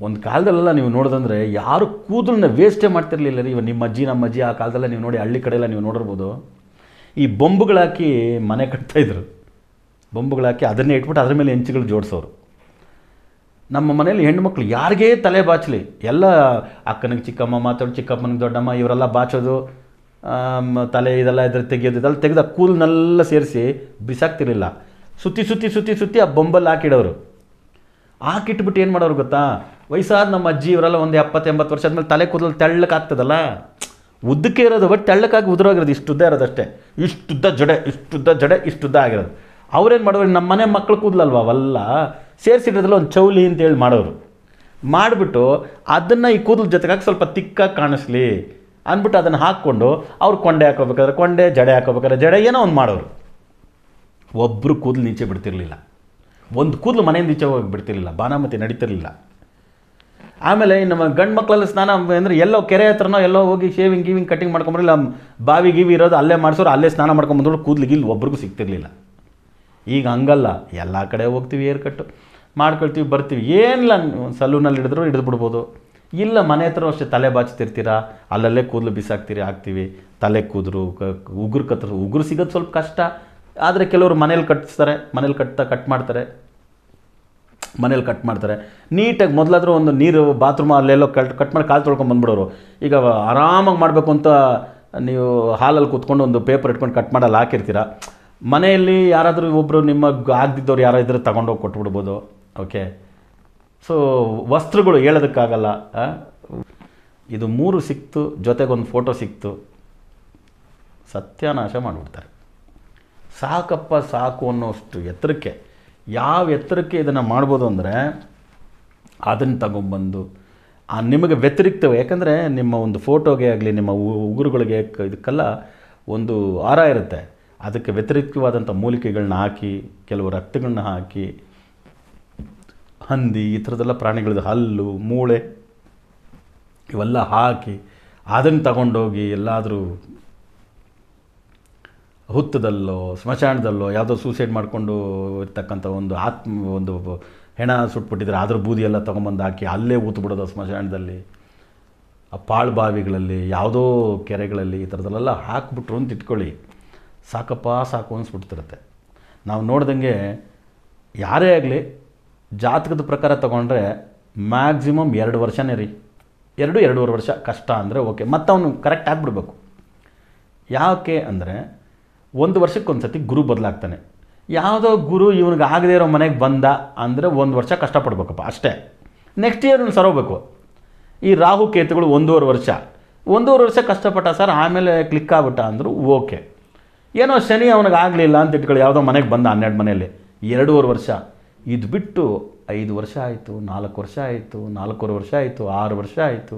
ಒಂದು ಕಾಲದಲ್ಲೆಲ್ಲ ನೀವು ನೋಡಿದಂದರೆ ಯಾರು ಕೂದಲನ್ನ ವೇಸ್ಟೇ ಮಾಡ್ತಿರ್ಲಿಲ್ಲ ರೀ ಇವಾಗ ನಿಮ್ಮ ಅಜ್ಜಿ ನಮ್ಮ ಅಜ್ಜಿ ಆ ಕಾಲದಲ್ಲ ನೀವು ನೋಡಿ ಹಳ್ಳಿ ಕಡೆಯೆಲ್ಲ ನೀವು ನೋಡಿರ್ಬೋದು ಈ ಬೊಂಬುಗಳಾಕಿ ಮನೆ ಕಟ್ತಾಯಿದ್ರು ಬೊಂಬುಗಳಾಕಿ ಅದನ್ನೇ ಇಟ್ಬಿಟ್ಟು ಅದ್ರ ಮೇಲೆ ಹೆಂಚುಗಳು ಜೋಡಿಸೋರು ನಮ್ಮ ಮನೇಲಿ ಹೆಣ್ಮಕ್ಳು ಯಾರಿಗೇ ತಲೆ ಬಾಚಲಿ ಎಲ್ಲ ಅಕ್ಕನಿಗೆ ಚಿಕ್ಕಮ್ಮ ಮಾತಾಡೋ ಚಿಕ್ಕಮ್ಮನಿಗೆ ದೊಡ್ಡಮ್ಮ ಇವರೆಲ್ಲ ಬಾಚೋದು ತಲೆ ಇದೆಲ್ಲ ಇದ್ರೆ ತೆಗೆಯೋದು ಇದೆಲ್ಲ ತೆಗೆದ ಕೂಲ್ನೆಲ್ಲ ಸೇರಿಸಿ ಬಿಸಾಕ್ತಿರಲಿಲ್ಲ ಸುತ್ತಿ ಸುತ್ತಿ ಸುತ್ತಿ ಸುತ್ತಿ ಆ ಬೊಂಬಲ್ಲಿ ಹಾಕಿಡೋರು ಹಾಕಿಟ್ಬಿಟ್ಟು ಏನು ಮಾಡೋರು ಗೊತ್ತಾ ವಯಸ್ಸಾದ ನಮ್ಮ ಅಜ್ಜಿ ಇವರೆಲ್ಲ ಒಂದು ಎಪ್ಪತ್ತು ಎಂಬತ್ತು ವರ್ಷ ಆದಮೇಲೆ ತಲೆ ಕೂದಲು ಆಗ್ತದಲ್ಲ ಉದ್ದಕ್ಕೆ ಇರೋದು ಬಟ್ ತೆಳ್ಳಕ್ಕಾಗಿ ಉದುರೋಗಿರೋದು ಇಷ್ಟುದ್ದ ಇರೋದಷ್ಟೇ ಇಷ್ಟುದ್ದ ಜಡೆ ಇಷ್ಟುದ್ದ ಜಡೆ ಇಷ್ಟುದ್ದ ಆಗಿರೋದು ಅವ್ರೇನು ಮಾಡೋರು ನಮ್ಮ ಮನೆ ಮಕ್ಕಳು ಕೂದಲಲ್ವ ಅವೆಲ್ಲ ಸೇರಿಸಿಡೋದ್ರಲ್ಲಿ ಒಂದು ಚೌಲಿ ಅಂತೇಳಿ ಮಾಡೋರು ಮಾಡಿಬಿಟ್ಟು ಅದನ್ನು ಈ ಕೂದಲು ಜೊತೆಗಾಗಿ ಸ್ವಲ್ಪ ತಿಕ್ಕಾಗಿ ಕಾಣಿಸ್ಲಿ ಅಂದ್ಬಿಟ್ಟು ಅದನ್ನು ಹಾಕ್ಕೊಂಡು ಅವ್ರು ಕೊಂಡೆ ಹಾಕೋಬೇಕಾದ್ರೆ ಕೊಂಡೆ ಜಡೆ ಹಾಕೋಬೇಕಾದ್ರೆ ಜಡೆ ಏನೋ ಒಂದು ಮಾಡೋರು ಒಬ್ಬರು ಕೂದಲು ನೀಚೆ ಬಿಡ್ತಿರಲಿಲ್ಲ ಒಂದು ಕೂದಲು ಮನೆಯಿಂದ ಈಚೆ ಹೋಗಿ ಬಿಡ್ತಿರಲಿಲ್ಲ ಬಾನಾಮತಿ ನಡೀತಿರಲಿಲ್ಲ ಆಮೇಲೆ ನಮ್ಮ ಗಂಡು ಮಕ್ಕಳಲ್ಲಿ ಸ್ನಾನ ಅಂದರೆ ಎಲ್ಲೋ ಕೆರೆ ಹತ್ರನೋ ಎಲ್ಲೋ ಹೋಗಿ ಶೇವಿಂಗ್ ಗೀವಿಂಗ್ ಕಟಿಂಗ್ ಮಾಡ್ಕೊಂಬರಿಲ್ಲ ಬಾವಿ ಗೀವಿ ಇರೋದು ಅಲ್ಲೇ ಮಾಡಿಸೋರು ಅಲ್ಲೇ ಸ್ನಾನ ಮಾಡ್ಕೊಂಬಂದ್ರು ಕೂದಲಿಗಿಲ್ಲಿ ಒಬ್ರಿಗೂ ಸಿಗ್ತಿರಲಿಲ್ಲ ಈಗ ಹಂಗಲ್ಲ ಎಲ್ಲ ಕಡೆ ಹೋಗ್ತೀವಿ ಏರ್ ಕಟ್ಟು ಮಾಡ್ಕೊಳ್ತೀವಿ ಬರ್ತೀವಿ ಏನಿಲ್ಲ ಸಲೂನಲ್ಲಿ ಹಿಡಿದ್ರು ಹಿಡಿದು ಬಿಡ್ಬೋದು ಇಲ್ಲ ಮನೆ ಹತ್ರ ಅಷ್ಟೇ ತಲೆ ಬಾಚ್ತಿರ್ತೀರ ಅಲ್ಲಲ್ಲೇ ಕೂದಲು ಬಿಸಾಕ್ತೀರಿ ಹಾಕ್ತೀವಿ ತಲೆ ಕೂದರು ಉಗುರು ಕತ್ತರು ಉಗುರು ಸಿಗೋದು ಸ್ವಲ್ಪ ಕಷ್ಟ ಆದರೆ ಕೆಲವರು ಮನೇಲಿ ಕಟ್ಟಿಸ್ತಾರೆ ಮನೇಲಿ ಕಟ್ತಾ ಕಟ್ ಮಾಡ್ತಾರೆ ಮನೇಲಿ ಕಟ್ ಮಾಡ್ತಾರೆ ನೀಟಾಗಿ ಮೊದಲಾದರೂ ಒಂದು ನೀರು ಬಾತ್ರೂಮ್ ಅಲ್ಲೆಲ್ಲೋ ಕಟ್ ಕಟ್ ಮಾಡಿ ಕಾಲು ತೊಳ್ಕೊಂಡು ಬಂದ್ಬಿಡೋರು ಈಗ ಆರಾಮಾಗಿ ಮಾಡಬೇಕು ಅಂತ ನೀವು ಹಾಲಲ್ಲಿ ಕೂತ್ಕೊಂಡು ಒಂದು ಪೇಪರ್ ಇಟ್ಕೊಂಡು ಕಟ್ ಮಾಡಲ್ಲಿ ಹಾಕಿರ್ತೀರ ಮನೆಯಲ್ಲಿ ಯಾರಾದರೂ ಒಬ್ಬರು ನಿಮ್ಮ ಆಗದಿದ್ದವ್ರು ಯಾರೋ ಇದ್ದರೆ ತಗೊಂಡೋಗಿ ಕೊಟ್ಬಿಡ್ಬೋದು ಓಕೆ ಸೊ ವಸ್ತ್ರಗಳು ಹೇಳೋದಕ್ಕಾಗಲ್ಲ ಇದು ಮೂರು ಸಿಕ್ತು ಜೊತೆಗೊಂದು ಫೋಟೋ ಸಿಕ್ತು ಸತ್ಯನಾಶ ಮಾಡಿಬಿಡ್ತಾರೆ ಸಾಕಪ್ಪ ಸಾಕು ಅನ್ನೋಷ್ಟು ಎತ್ತರಕ್ಕೆ ಯಾವ ಎತ್ತರಕ್ಕೆ ಇದನ್ನು ಮಾಡ್ಬೋದು ಅಂದರೆ ಅದನ್ನು ತಗೊಂಬಂದು ಆ ನಿಮಗೆ ವ್ಯತಿರಿಕ್ತವೆ ಯಾಕಂದರೆ ನಿಮ್ಮ ಒಂದು ಫೋಟೋಗೆ ಆಗಲಿ ನಿಮ್ಮ ಉಗುರುಗಳಿಗೆ ಇದಕ್ಕೆಲ್ಲ ಒಂದು ಹಾರ ಇರುತ್ತೆ ಅದಕ್ಕೆ ವ್ಯತಿರಿಕ್ತವಾದಂಥ ಮೂಲಿಕೆಗಳನ್ನ ಹಾಕಿ ಕೆಲವು ರಕ್ತಗಳನ್ನ ಹಾಕಿ ಹಂದಿ ಈ ಥರದ್ದೆಲ್ಲ ಪ್ರಾಣಿಗಳದ್ದು ಹಲ್ಲು ಮೂಳೆ ಇವೆಲ್ಲ ಹಾಕಿ ಅದನ್ನು ತಗೊಂಡೋಗಿ ಎಲ್ಲಾದರೂ ಹುತ್ತದಲ್ಲೋ ಸ್ಮಶಾನದಲ್ಲೋ ಯಾವುದೋ ಸೂಸೈಡ್ ಮಾಡಿಕೊಂಡು ಇರ್ತಕ್ಕಂಥ ಒಂದು ಆತ್ಮ ಒಂದು ಹೆಣ ಸುಟ್ಬಿಟ್ಟಿದ್ರೆ ಅದ್ರ ಬೂದಿ ಎಲ್ಲ ತೊಗೊಂಬಂದು ಹಾಕಿ ಅಲ್ಲೇ ಊತ್ಬಿಡೋದು ಸ್ಮಶಾನದಲ್ಲಿ ಆ ಪಾಳ್ಬಾವಿಗಳಲ್ಲಿ ಯಾವುದೋ ಕೆರೆಗಳಲ್ಲಿ ಈ ಥರದಲ್ಲೆಲ್ಲ ಹಾಕ್ಬಿಟ್ರು ಅಂತ ಇಟ್ಕೊಳ್ಳಿ ಸಾಕಪ್ಪ ಸಾಕು ಅನ್ಸ್ಬಿಡ್ತಿರುತ್ತೆ ನಾವು ನೋಡ್ದಂಗೆ ಯಾರೇ ಆಗಲಿ ಜಾತಕದ ಪ್ರಕಾರ ತೊಗೊಂಡ್ರೆ ಮ್ಯಾಕ್ಸಿಮಮ್ ಎರಡು ವರ್ಷನೇ ರೀ ಎರಡು ಎರಡೂವರೆ ವರ್ಷ ಕಷ್ಟ ಅಂದರೆ ಓಕೆ ಮತ್ತೆ ಅವನು ಕರೆಕ್ಟ್ ಆಗಿಬಿಡ್ಬೇಕು ಯಾಕೆ ಅಂದರೆ ಒಂದು ವರ್ಷಕ್ಕೊಂದು ಗುರು ಬದಲಾಗ್ತಾನೆ ಯಾವುದೋ ಗುರು ಇವನಿಗೆ ಆಗದೇ ಇರೋ ಮನೆಗೆ ಬಂದ ಅಂದರೆ ಒಂದು ವರ್ಷ ಕಷ್ಟಪಡ್ಬೇಕಪ್ಪ ಅಷ್ಟೇ ನೆಕ್ಸ್ಟ್ ಇಯರ್ ಇವ್ನು ಈ ರಾಹು ಕೇತುಗಳು ಒಂದೂವರೆ ವರ್ಷ ಒಂದೂವರೆ ವರ್ಷ ಕಷ್ಟಪಟ್ಟ ಸರ್ ಆಮೇಲೆ ಕ್ಲಿಕ್ ಆಗ್ಬಿಟ್ಟ ಅಂದರು ಓಕೆ ಏನೋ ಶನಿ ಅವನಿಗೆ ಆಗಲಿಲ್ಲ ಅಂತ ಇಟ್ಕೊಳ್ಳಿ ಯಾವುದೋ ಮನೆಗೆ ಬಂದ ಹನ್ನೆರಡು ಮನೆಯಲ್ಲಿ ಎರಡೂವರೆ ವರ್ಷ ಇದು ಬಿಟ್ಟು ಐದು ವರ್ಷ ಆಯಿತು ನಾಲ್ಕು ವರ್ಷ ಆಯಿತು ನಾಲ್ಕೂವರೆ ವರ್ಷ ಆಯಿತು ಆರು ವರ್ಷ ಆಯಿತು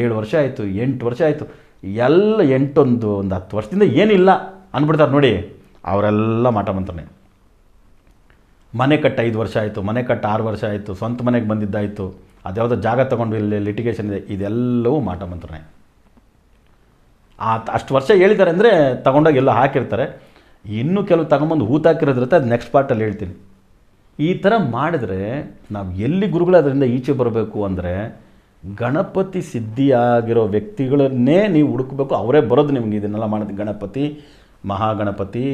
ಏಳು ವರ್ಷ ಆಯಿತು ಎಂಟು ವರ್ಷ ಆಯಿತು ಎಲ್ಲ ಎಂಟೊಂದು ಒಂದು ಹತ್ತು ವರ್ಷದಿಂದ ಏನಿಲ್ಲ ಅಂದ್ಬಿಡ್ತಾರೆ ನೋಡಿ ಅವರೆಲ್ಲ ಮಾಟ ಬಂತಾನೆ ಮನೆ ಕಟ್ಟ ಐದು ವರ್ಷ ಆಯಿತು ಮನೆ ಕಟ್ಟ ಆರು ವರ್ಷ ಆಯಿತು ಸ್ವಂತ ಮನೆಗೆ ಬಂದಿದ್ದಾಯಿತು ಅದ್ಯಾವುದೋ ಜಾಗ ತೊಗೊಂಡು ಇಲ್ಲಿ ಲಿಟಿಗೇಷನ್ ಇದೆ ಇದೆಲ್ಲವೂ ಮಾಟ ಆ ಅಷ್ಟು ವರ್ಷ ಹೇಳಿದ್ದಾರೆ ಅಂದರೆ ತಗೊಂಡೋಗಿ ಎಲ್ಲ ಹಾಕಿರ್ತಾರೆ ಇನ್ನೂ ಕೆಲವು ತಗೊಂಬಂದು ಊತಾಕಿರೋದಿರುತ್ತೆ ಅದು ನೆಕ್ಸ್ಟ್ ಪಾರ್ಟಲ್ಲಿ ಹೇಳ್ತೀನಿ ಈ ಥರ ಮಾಡಿದರೆ ನಾವು ಎಲ್ಲಿ ಗುರುಗಳು ಅದರಿಂದ ಈಚೆ ಬರಬೇಕು ಅಂದರೆ ಗಣಪತಿ ಸಿದ್ಧಿಯಾಗಿರೋ ವ್ಯಕ್ತಿಗಳನ್ನೇ ನೀವು ಹುಡುಕಬೇಕು ಅವರೇ ಬರೋದು ನಿಮ್ಗೆ ಇದನ್ನೆಲ್ಲ ಮಾಡಿದ ಗಣಪತಿ ಮಹಾಗಣಪತಿ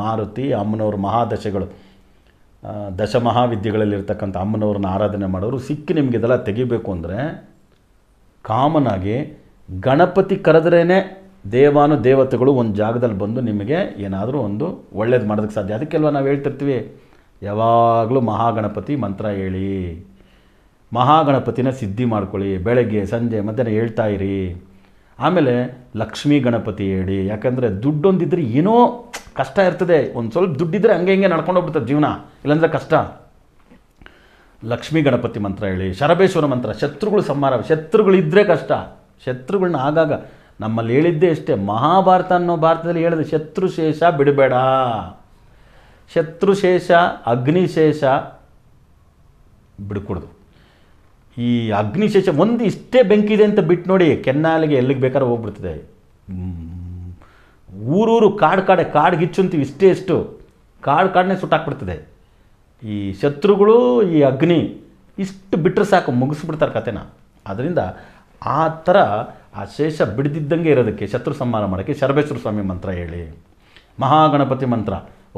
ಮಾರುತಿ ಅಮ್ಮನವ್ರ ಮಹಾದಶೆಗಳು ದಶಮಹಾವಿದ್ಯೆಗಳಲ್ಲಿರ್ತಕ್ಕಂಥ ಅಮ್ಮನವ್ರನ್ನ ಆರಾಧನೆ ಮಾಡೋರು ಸಿಕ್ಕಿ ನಿಮಗೆ ಇದೆಲ್ಲ ತೆಗಿಬೇಕು ಅಂದರೆ ಕಾಮನ್ ಆಗಿ ಗಣಪತಿ ಕರೆದ್ರೇ ದೇವಾನು ದೇವತೆಗಳು ಒಂದು ಜಾಗದಲ್ಲಿ ಬಂದು ನಿಮಗೆ ಏನಾದರೂ ಒಂದು ಒಳ್ಳೇದು ಮಾಡೋದಕ್ಕೆ ಸಾಧ್ಯ ಅದಕ್ಕೆಲ್ವ ನಾವು ಹೇಳ್ತಿರ್ತೀವಿ ಯಾವಾಗಲೂ ಮಹಾಗಣಪತಿ ಮಂತ್ರ ಹೇಳಿ ಮಹಾಗಣಪತಿನ ಸಿದ್ಧಿ ಮಾಡ್ಕೊಳ್ಳಿ ಬೆಳಗ್ಗೆ ಸಂಜೆ ಮಧ್ಯಾಹ್ನ ಹೇಳ್ತಾ ಇರಿ ಆಮೇಲೆ ಲಕ್ಷ್ಮೀ ಗಣಪತಿ ಹೇಳಿ ಯಾಕಂದರೆ ದುಡ್ಡೊಂದಿದ್ರೆ ಏನೋ ಕಷ್ಟ ಇರ್ತದೆ ಒಂದು ಸ್ವಲ್ಪ ದುಡ್ಡಿದ್ರೆ ಹಂಗೆ ಹಿಂಗೆ ನಡ್ಕೊಂಡು ಹೋಗ್ಬಿಡ್ತದೆ ಜೀವನ ಇಲ್ಲಾಂದರೆ ಕಷ್ಟ ಲಕ್ಷ್ಮೀ ಗಣಪತಿ ಮಂತ್ರ ಹೇಳಿ ಶರಬೇಶ್ವರ ಮಂತ್ರ ಶತ್ರುಗಳು ಸಂಹಾರ ಶತ್ರುಗಳಿದ್ದರೆ ಕಷ್ಟ ಶತ್ರುಗಳನ್ನ ಆಗಾಗ ನಮ್ಮಲ್ಲಿ ಹೇಳಿದ್ದೇ ಅಷ್ಟೇ ಮಹಾಭಾರತ ಅನ್ನೋ ಭಾರತದಲ್ಲಿ ಹೇಳಿದ್ರೆ ಶತ್ರುಶೇಷ ಬಿಡಬೇಡ ಶತ್ರುಶೇಷ ಅಗ್ನಿಶೇಷ ಬಿಡ್ಕೊಡ್ದು ಈ ಅಗ್ನಿಶೇಷ ಒಂದು ಇಷ್ಟೇ ಬೆಂಕಿ ಇದೆ ಅಂತ ಬಿಟ್ಟು ನೋಡಿ ಕೆನ್ನಾಲಿಗೆ ಎಲ್ಲಿಗೆ ಬೇಕಾದ್ರೆ ಹೋಗ್ಬಿಡ್ತಿದೆ ಊರೂರು ಕಾಡು ಕಾಡೆ ಕಾಡು ಅಂತೀವಿ ಇಷ್ಟೇ ಇಷ್ಟು ಕಾಡು ಕಾಡನ್ನೇ ಸುಟ್ಟಾಕ್ಬಿಡ್ತದೆ ಈ ಶತ್ರುಗಳು ಈ ಅಗ್ನಿ ಇಷ್ಟು ಬಿಟ್ಟರೆ ಸಾಕು ಮುಗಿಸ್ಬಿಡ್ತಾರೆ ಕತೆನ ಅದರಿಂದ ಆ ಥರ ಆ ಶೇಷ ಬಿಡ್ದಿದ್ದಂಗೆ ಇರೋದಕ್ಕೆ ಶತ್ರು ಸಂಹಾರ ಮಾಡೋಕ್ಕೆ ಶರಬೇಶ್ವರ ಸ್ವಾಮಿ ಮಂತ್ರ ಹೇಳಿ ಮಹಾಗಣಪತಿ ಮಂತ್ರ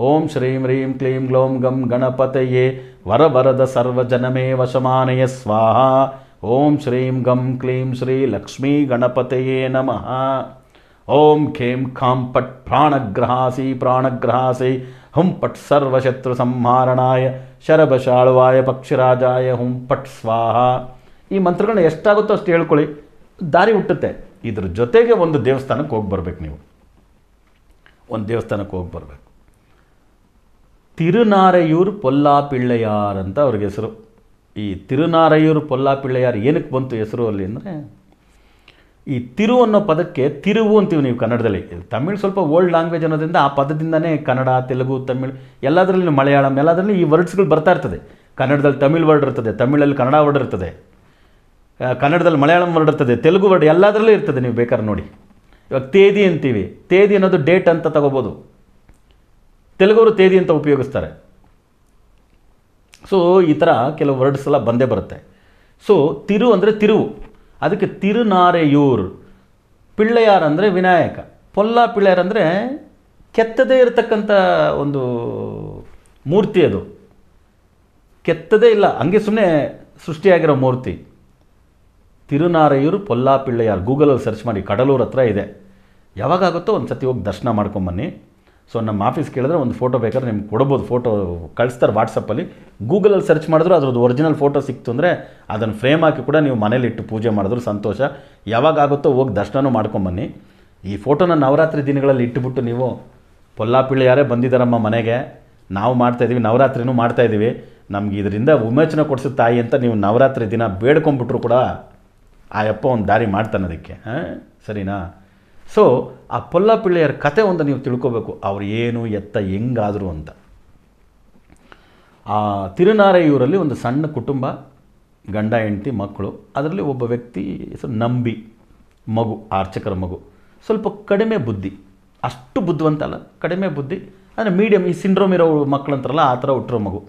ಓಂ ಶ್ರೀಂ ಹ್ರೀಂ ಕ್ಲೀಂ ಗ್ಲೋಂ ಗಂ ಗಣಪತಯೇ ವರವರದ ಸರ್ವಜನಮೇ ವಶಮಾನಯ ಸ್ವಾಹ ಓಂ ಶ್ರೀಂ ಗಂ ಕ್ಲೀಂ ಶ್ರೀ ಲಕ್ಷ್ಮೀ ಗಣಪತಯೇ ನಮಃ ಓಂ ಖೇಂ ಖಾಂ ಪಟ್ ಪ್ರಾಣಗ್ರಹಾಸಿ ಪ್ರಾಣಗ್ರಹಾಸೈ ಹುಂ ಪಟ್ ಸರ್ವಶತ್ರು ಸಂಹಾರಣಾಯ ಶರಭಶಾಳ್ವಾಯ ಪಕ್ಷಿರಾಜಾಯ ಹುಂ ಪಟ್ ಸ್ವಾಹ ಈ ಮಂತ್ರಗಳನ್ನ ಎಷ್ಟಾಗುತ್ತೋ ಅಷ್ಟು ಹೇಳ್ಕೊಳ್ಳಿ ದಾರಿ ಹುಟ್ಟುತ್ತೆ ಇದ್ರ ಜೊತೆಗೆ ಒಂದು ದೇವಸ್ಥಾನಕ್ಕೆ ಹೋಗಿ ಬರಬೇಕು ನೀವು ಒಂದು ದೇವಸ್ಥಾನಕ್ಕೆ ಹೋಗಿ ಬರಬೇಕು ಪೊಲ್ಲಾ ಪಿಳ್ಳೆಯಾರ್ ಅಂತ ಅವ್ರಿಗೆ ಹೆಸರು ಈ ಪೊಲ್ಲಾ ಪಿಳ್ಳೆಯಾರ್ ಏನಕ್ಕೆ ಬಂತು ಹೆಸರು ಅಲ್ಲಿ ಅಂದರೆ ಈ ತಿರು ಅನ್ನೋ ಪದಕ್ಕೆ ತಿರುವು ಅಂತೀವಿ ನೀವು ಕನ್ನಡದಲ್ಲಿ ತಮಿಳು ಸ್ವಲ್ಪ ಓಲ್ಡ್ ಲ್ಯಾಂಗ್ವೇಜ್ ಅನ್ನೋದ್ರಿಂದ ಆ ಪದದಿಂದನೇ ಕನ್ನಡ ತೆಲುಗು ತಮಿಳು ಎಲ್ಲದರಲ್ಲಿ ಮಲಯಾಳಂ ಎಲ್ಲದರಲ್ಲಿ ಈ ವರ್ಡ್ಸ್ಗಳು ಬರ್ತಾ ಇರ್ತದೆ ಕನ್ನಡದಲ್ಲಿ ತಮಿಳು ವರ್ಡ್ ಇರ್ತದೆ ತಮಿಳಲ್ಲಿ ಕನ್ನಡ ವರ್ಡ್ ಇರ್ತದೆ ಕನ್ನಡದಲ್ಲಿ ಮಲಯಾಳಂ ವರ್ಡ್ ಇರ್ತದೆ ತೆಲುಗು ವರ್ಡ್ ಎಲ್ಲದರಲ್ಲೂ ಇರ್ತದೆ ನೀವು ಬೇಕಾದ್ರೆ ನೋಡಿ ಇವಾಗ ತೇದಿ ಅಂತೀವಿ ತೇದಿ ಅನ್ನೋದು ಡೇಟ್ ಅಂತ ತಗೋಬೋದು ತೆಲುಗುವರು ತೇದಿ ಅಂತ ಉಪಯೋಗಿಸ್ತಾರೆ ಸೊ ಈ ಥರ ಕೆಲವು ವರ್ಡ್ಸ್ ಎಲ್ಲ ಬಂದೇ ಬರುತ್ತೆ ಸೊ ತಿರು ಅಂದರೆ ತಿರುವು ಅದಕ್ಕೆ ತಿರುನಾರೆಯೂರ್ ಪಿಳ್ಳೆಯಾರ್ ಅಂದರೆ ವಿನಾಯಕ ಪೊಲ್ಲ ಪಿಳ್ಳೆಯಾರ್ ಅಂದರೆ ಕೆತ್ತದೇ ಇರತಕ್ಕಂಥ ಒಂದು ಮೂರ್ತಿ ಅದು ಕೆತ್ತದೇ ಇಲ್ಲ ಹಂಗೆ ಸುಮ್ಮನೆ ಸೃಷ್ಟಿಯಾಗಿರೋ ಮೂರ್ತಿ ತಿರುನಾರೆಯೂರು ಪೊಲ್ಲಾಪಿಳ್ಳೆಯಾರ್ ಗೂಗಲಲ್ಲಿ ಸರ್ಚ್ ಮಾಡಿ ಕಡಲೂರು ಹತ್ರ ಇದೆ ಯಾವಾಗಾಗುತ್ತೋ ಒಂದು ಸತಿ ಹೋಗಿ ದರ್ಶನ ಮಾಡ್ಕೊಂಬನ್ನಿ ಸೊ ನಮ್ಮ ಆಫೀಸ್ ಕೇಳಿದ್ರೆ ಒಂದು ಫೋಟೋ ಬೇಕಾದ್ರೆ ನಿಮ್ಗೆ ಕೊಡ್ಬೋದು ಫೋಟೋ ಕಳಿಸ್ತಾರೆ ವಾಟ್ಸಪ್ಪಲ್ಲಿ ಗೂಗಲಲ್ಲಿ ಸರ್ಚ್ ಮಾಡಿದ್ರು ಅದ್ರದ್ದು ಒರಿಜಿನಲ್ ಫೋಟೋ ಸಿಕ್ತು ಅಂದರೆ ಅದನ್ನು ಫ್ರೇಮ್ ಹಾಕಿ ಕೂಡ ನೀವು ಮನೇಲಿಟ್ಟು ಇಟ್ಟು ಪೂಜೆ ಮಾಡಿದ್ರು ಸಂತೋಷ ಯಾವಾಗುತ್ತೋ ಹೋಗಿ ದರ್ಶನವೂ ಮಾಡ್ಕೊಂಬನ್ನಿ ಈ ಫೋಟೋನ ನವರಾತ್ರಿ ದಿನಗಳಲ್ಲಿ ಇಟ್ಟುಬಿಟ್ಟು ನೀವು ಪೊಲ್ಲಾಪಿಳ್ಳಿ ಯಾರೇ ಬಂದಿದ್ದಾರಮ್ಮ ಮನೆಗೆ ನಾವು ಮಾಡ್ತಾಯಿದ್ದೀವಿ ನವರಾತ್ರಿನೂ ಮಾಡ್ತಾಯಿದ್ದೀವಿ ನಮ್ಗೆ ಇದರಿಂದ ವಿಮೋಚನೆ ಕೊಡಿಸುತ್ತೆ ತಾಯಿ ಅಂತ ನೀವು ನವರಾತ್ರಿ ದಿನ ಬೇಡ್ಕೊಂಬಿಟ್ರು ಕೂಡ ಆ ಅಪ್ಪ ಒಂದು ದಾರಿ ಮಾಡ್ತಾನೆ ಅದಕ್ಕೆ ಸರಿನಾ ಸೊ ಆ ಪೊಲ್ಲ ಪಿಳ್ಳೆಯರ ಕತೆ ಒಂದು ನೀವು ತಿಳ್ಕೋಬೇಕು ಅವ್ರು ಏನು ಎತ್ತ ಹೆಂಗಾದರು ಅಂತ ಆ ತಿರುನಾರಯ್ಯೂರಲ್ಲಿ ಒಂದು ಸಣ್ಣ ಕುಟುಂಬ ಗಂಡ ಹೆಂಡತಿ ಮಕ್ಕಳು ಅದರಲ್ಲಿ ಒಬ್ಬ ವ್ಯಕ್ತಿ ಹೆಸರು ನಂಬಿ ಮಗು ಅರ್ಚಕರ ಮಗು ಸ್ವಲ್ಪ ಕಡಿಮೆ ಬುದ್ಧಿ ಅಷ್ಟು ಬುದ್ಧಿವಂತ ಅಲ್ಲ ಕಡಿಮೆ ಬುದ್ಧಿ ಅಂದರೆ ಮೀಡಿಯಮ್ ಈ ಸಿಂಡ್ರೋಮ್ ಇರೋ ಮಕ್ಕಳಂತಾರಲ್ಲ ಆ ಥರ ಹುಟ್ಟಿರೋ ಮಗು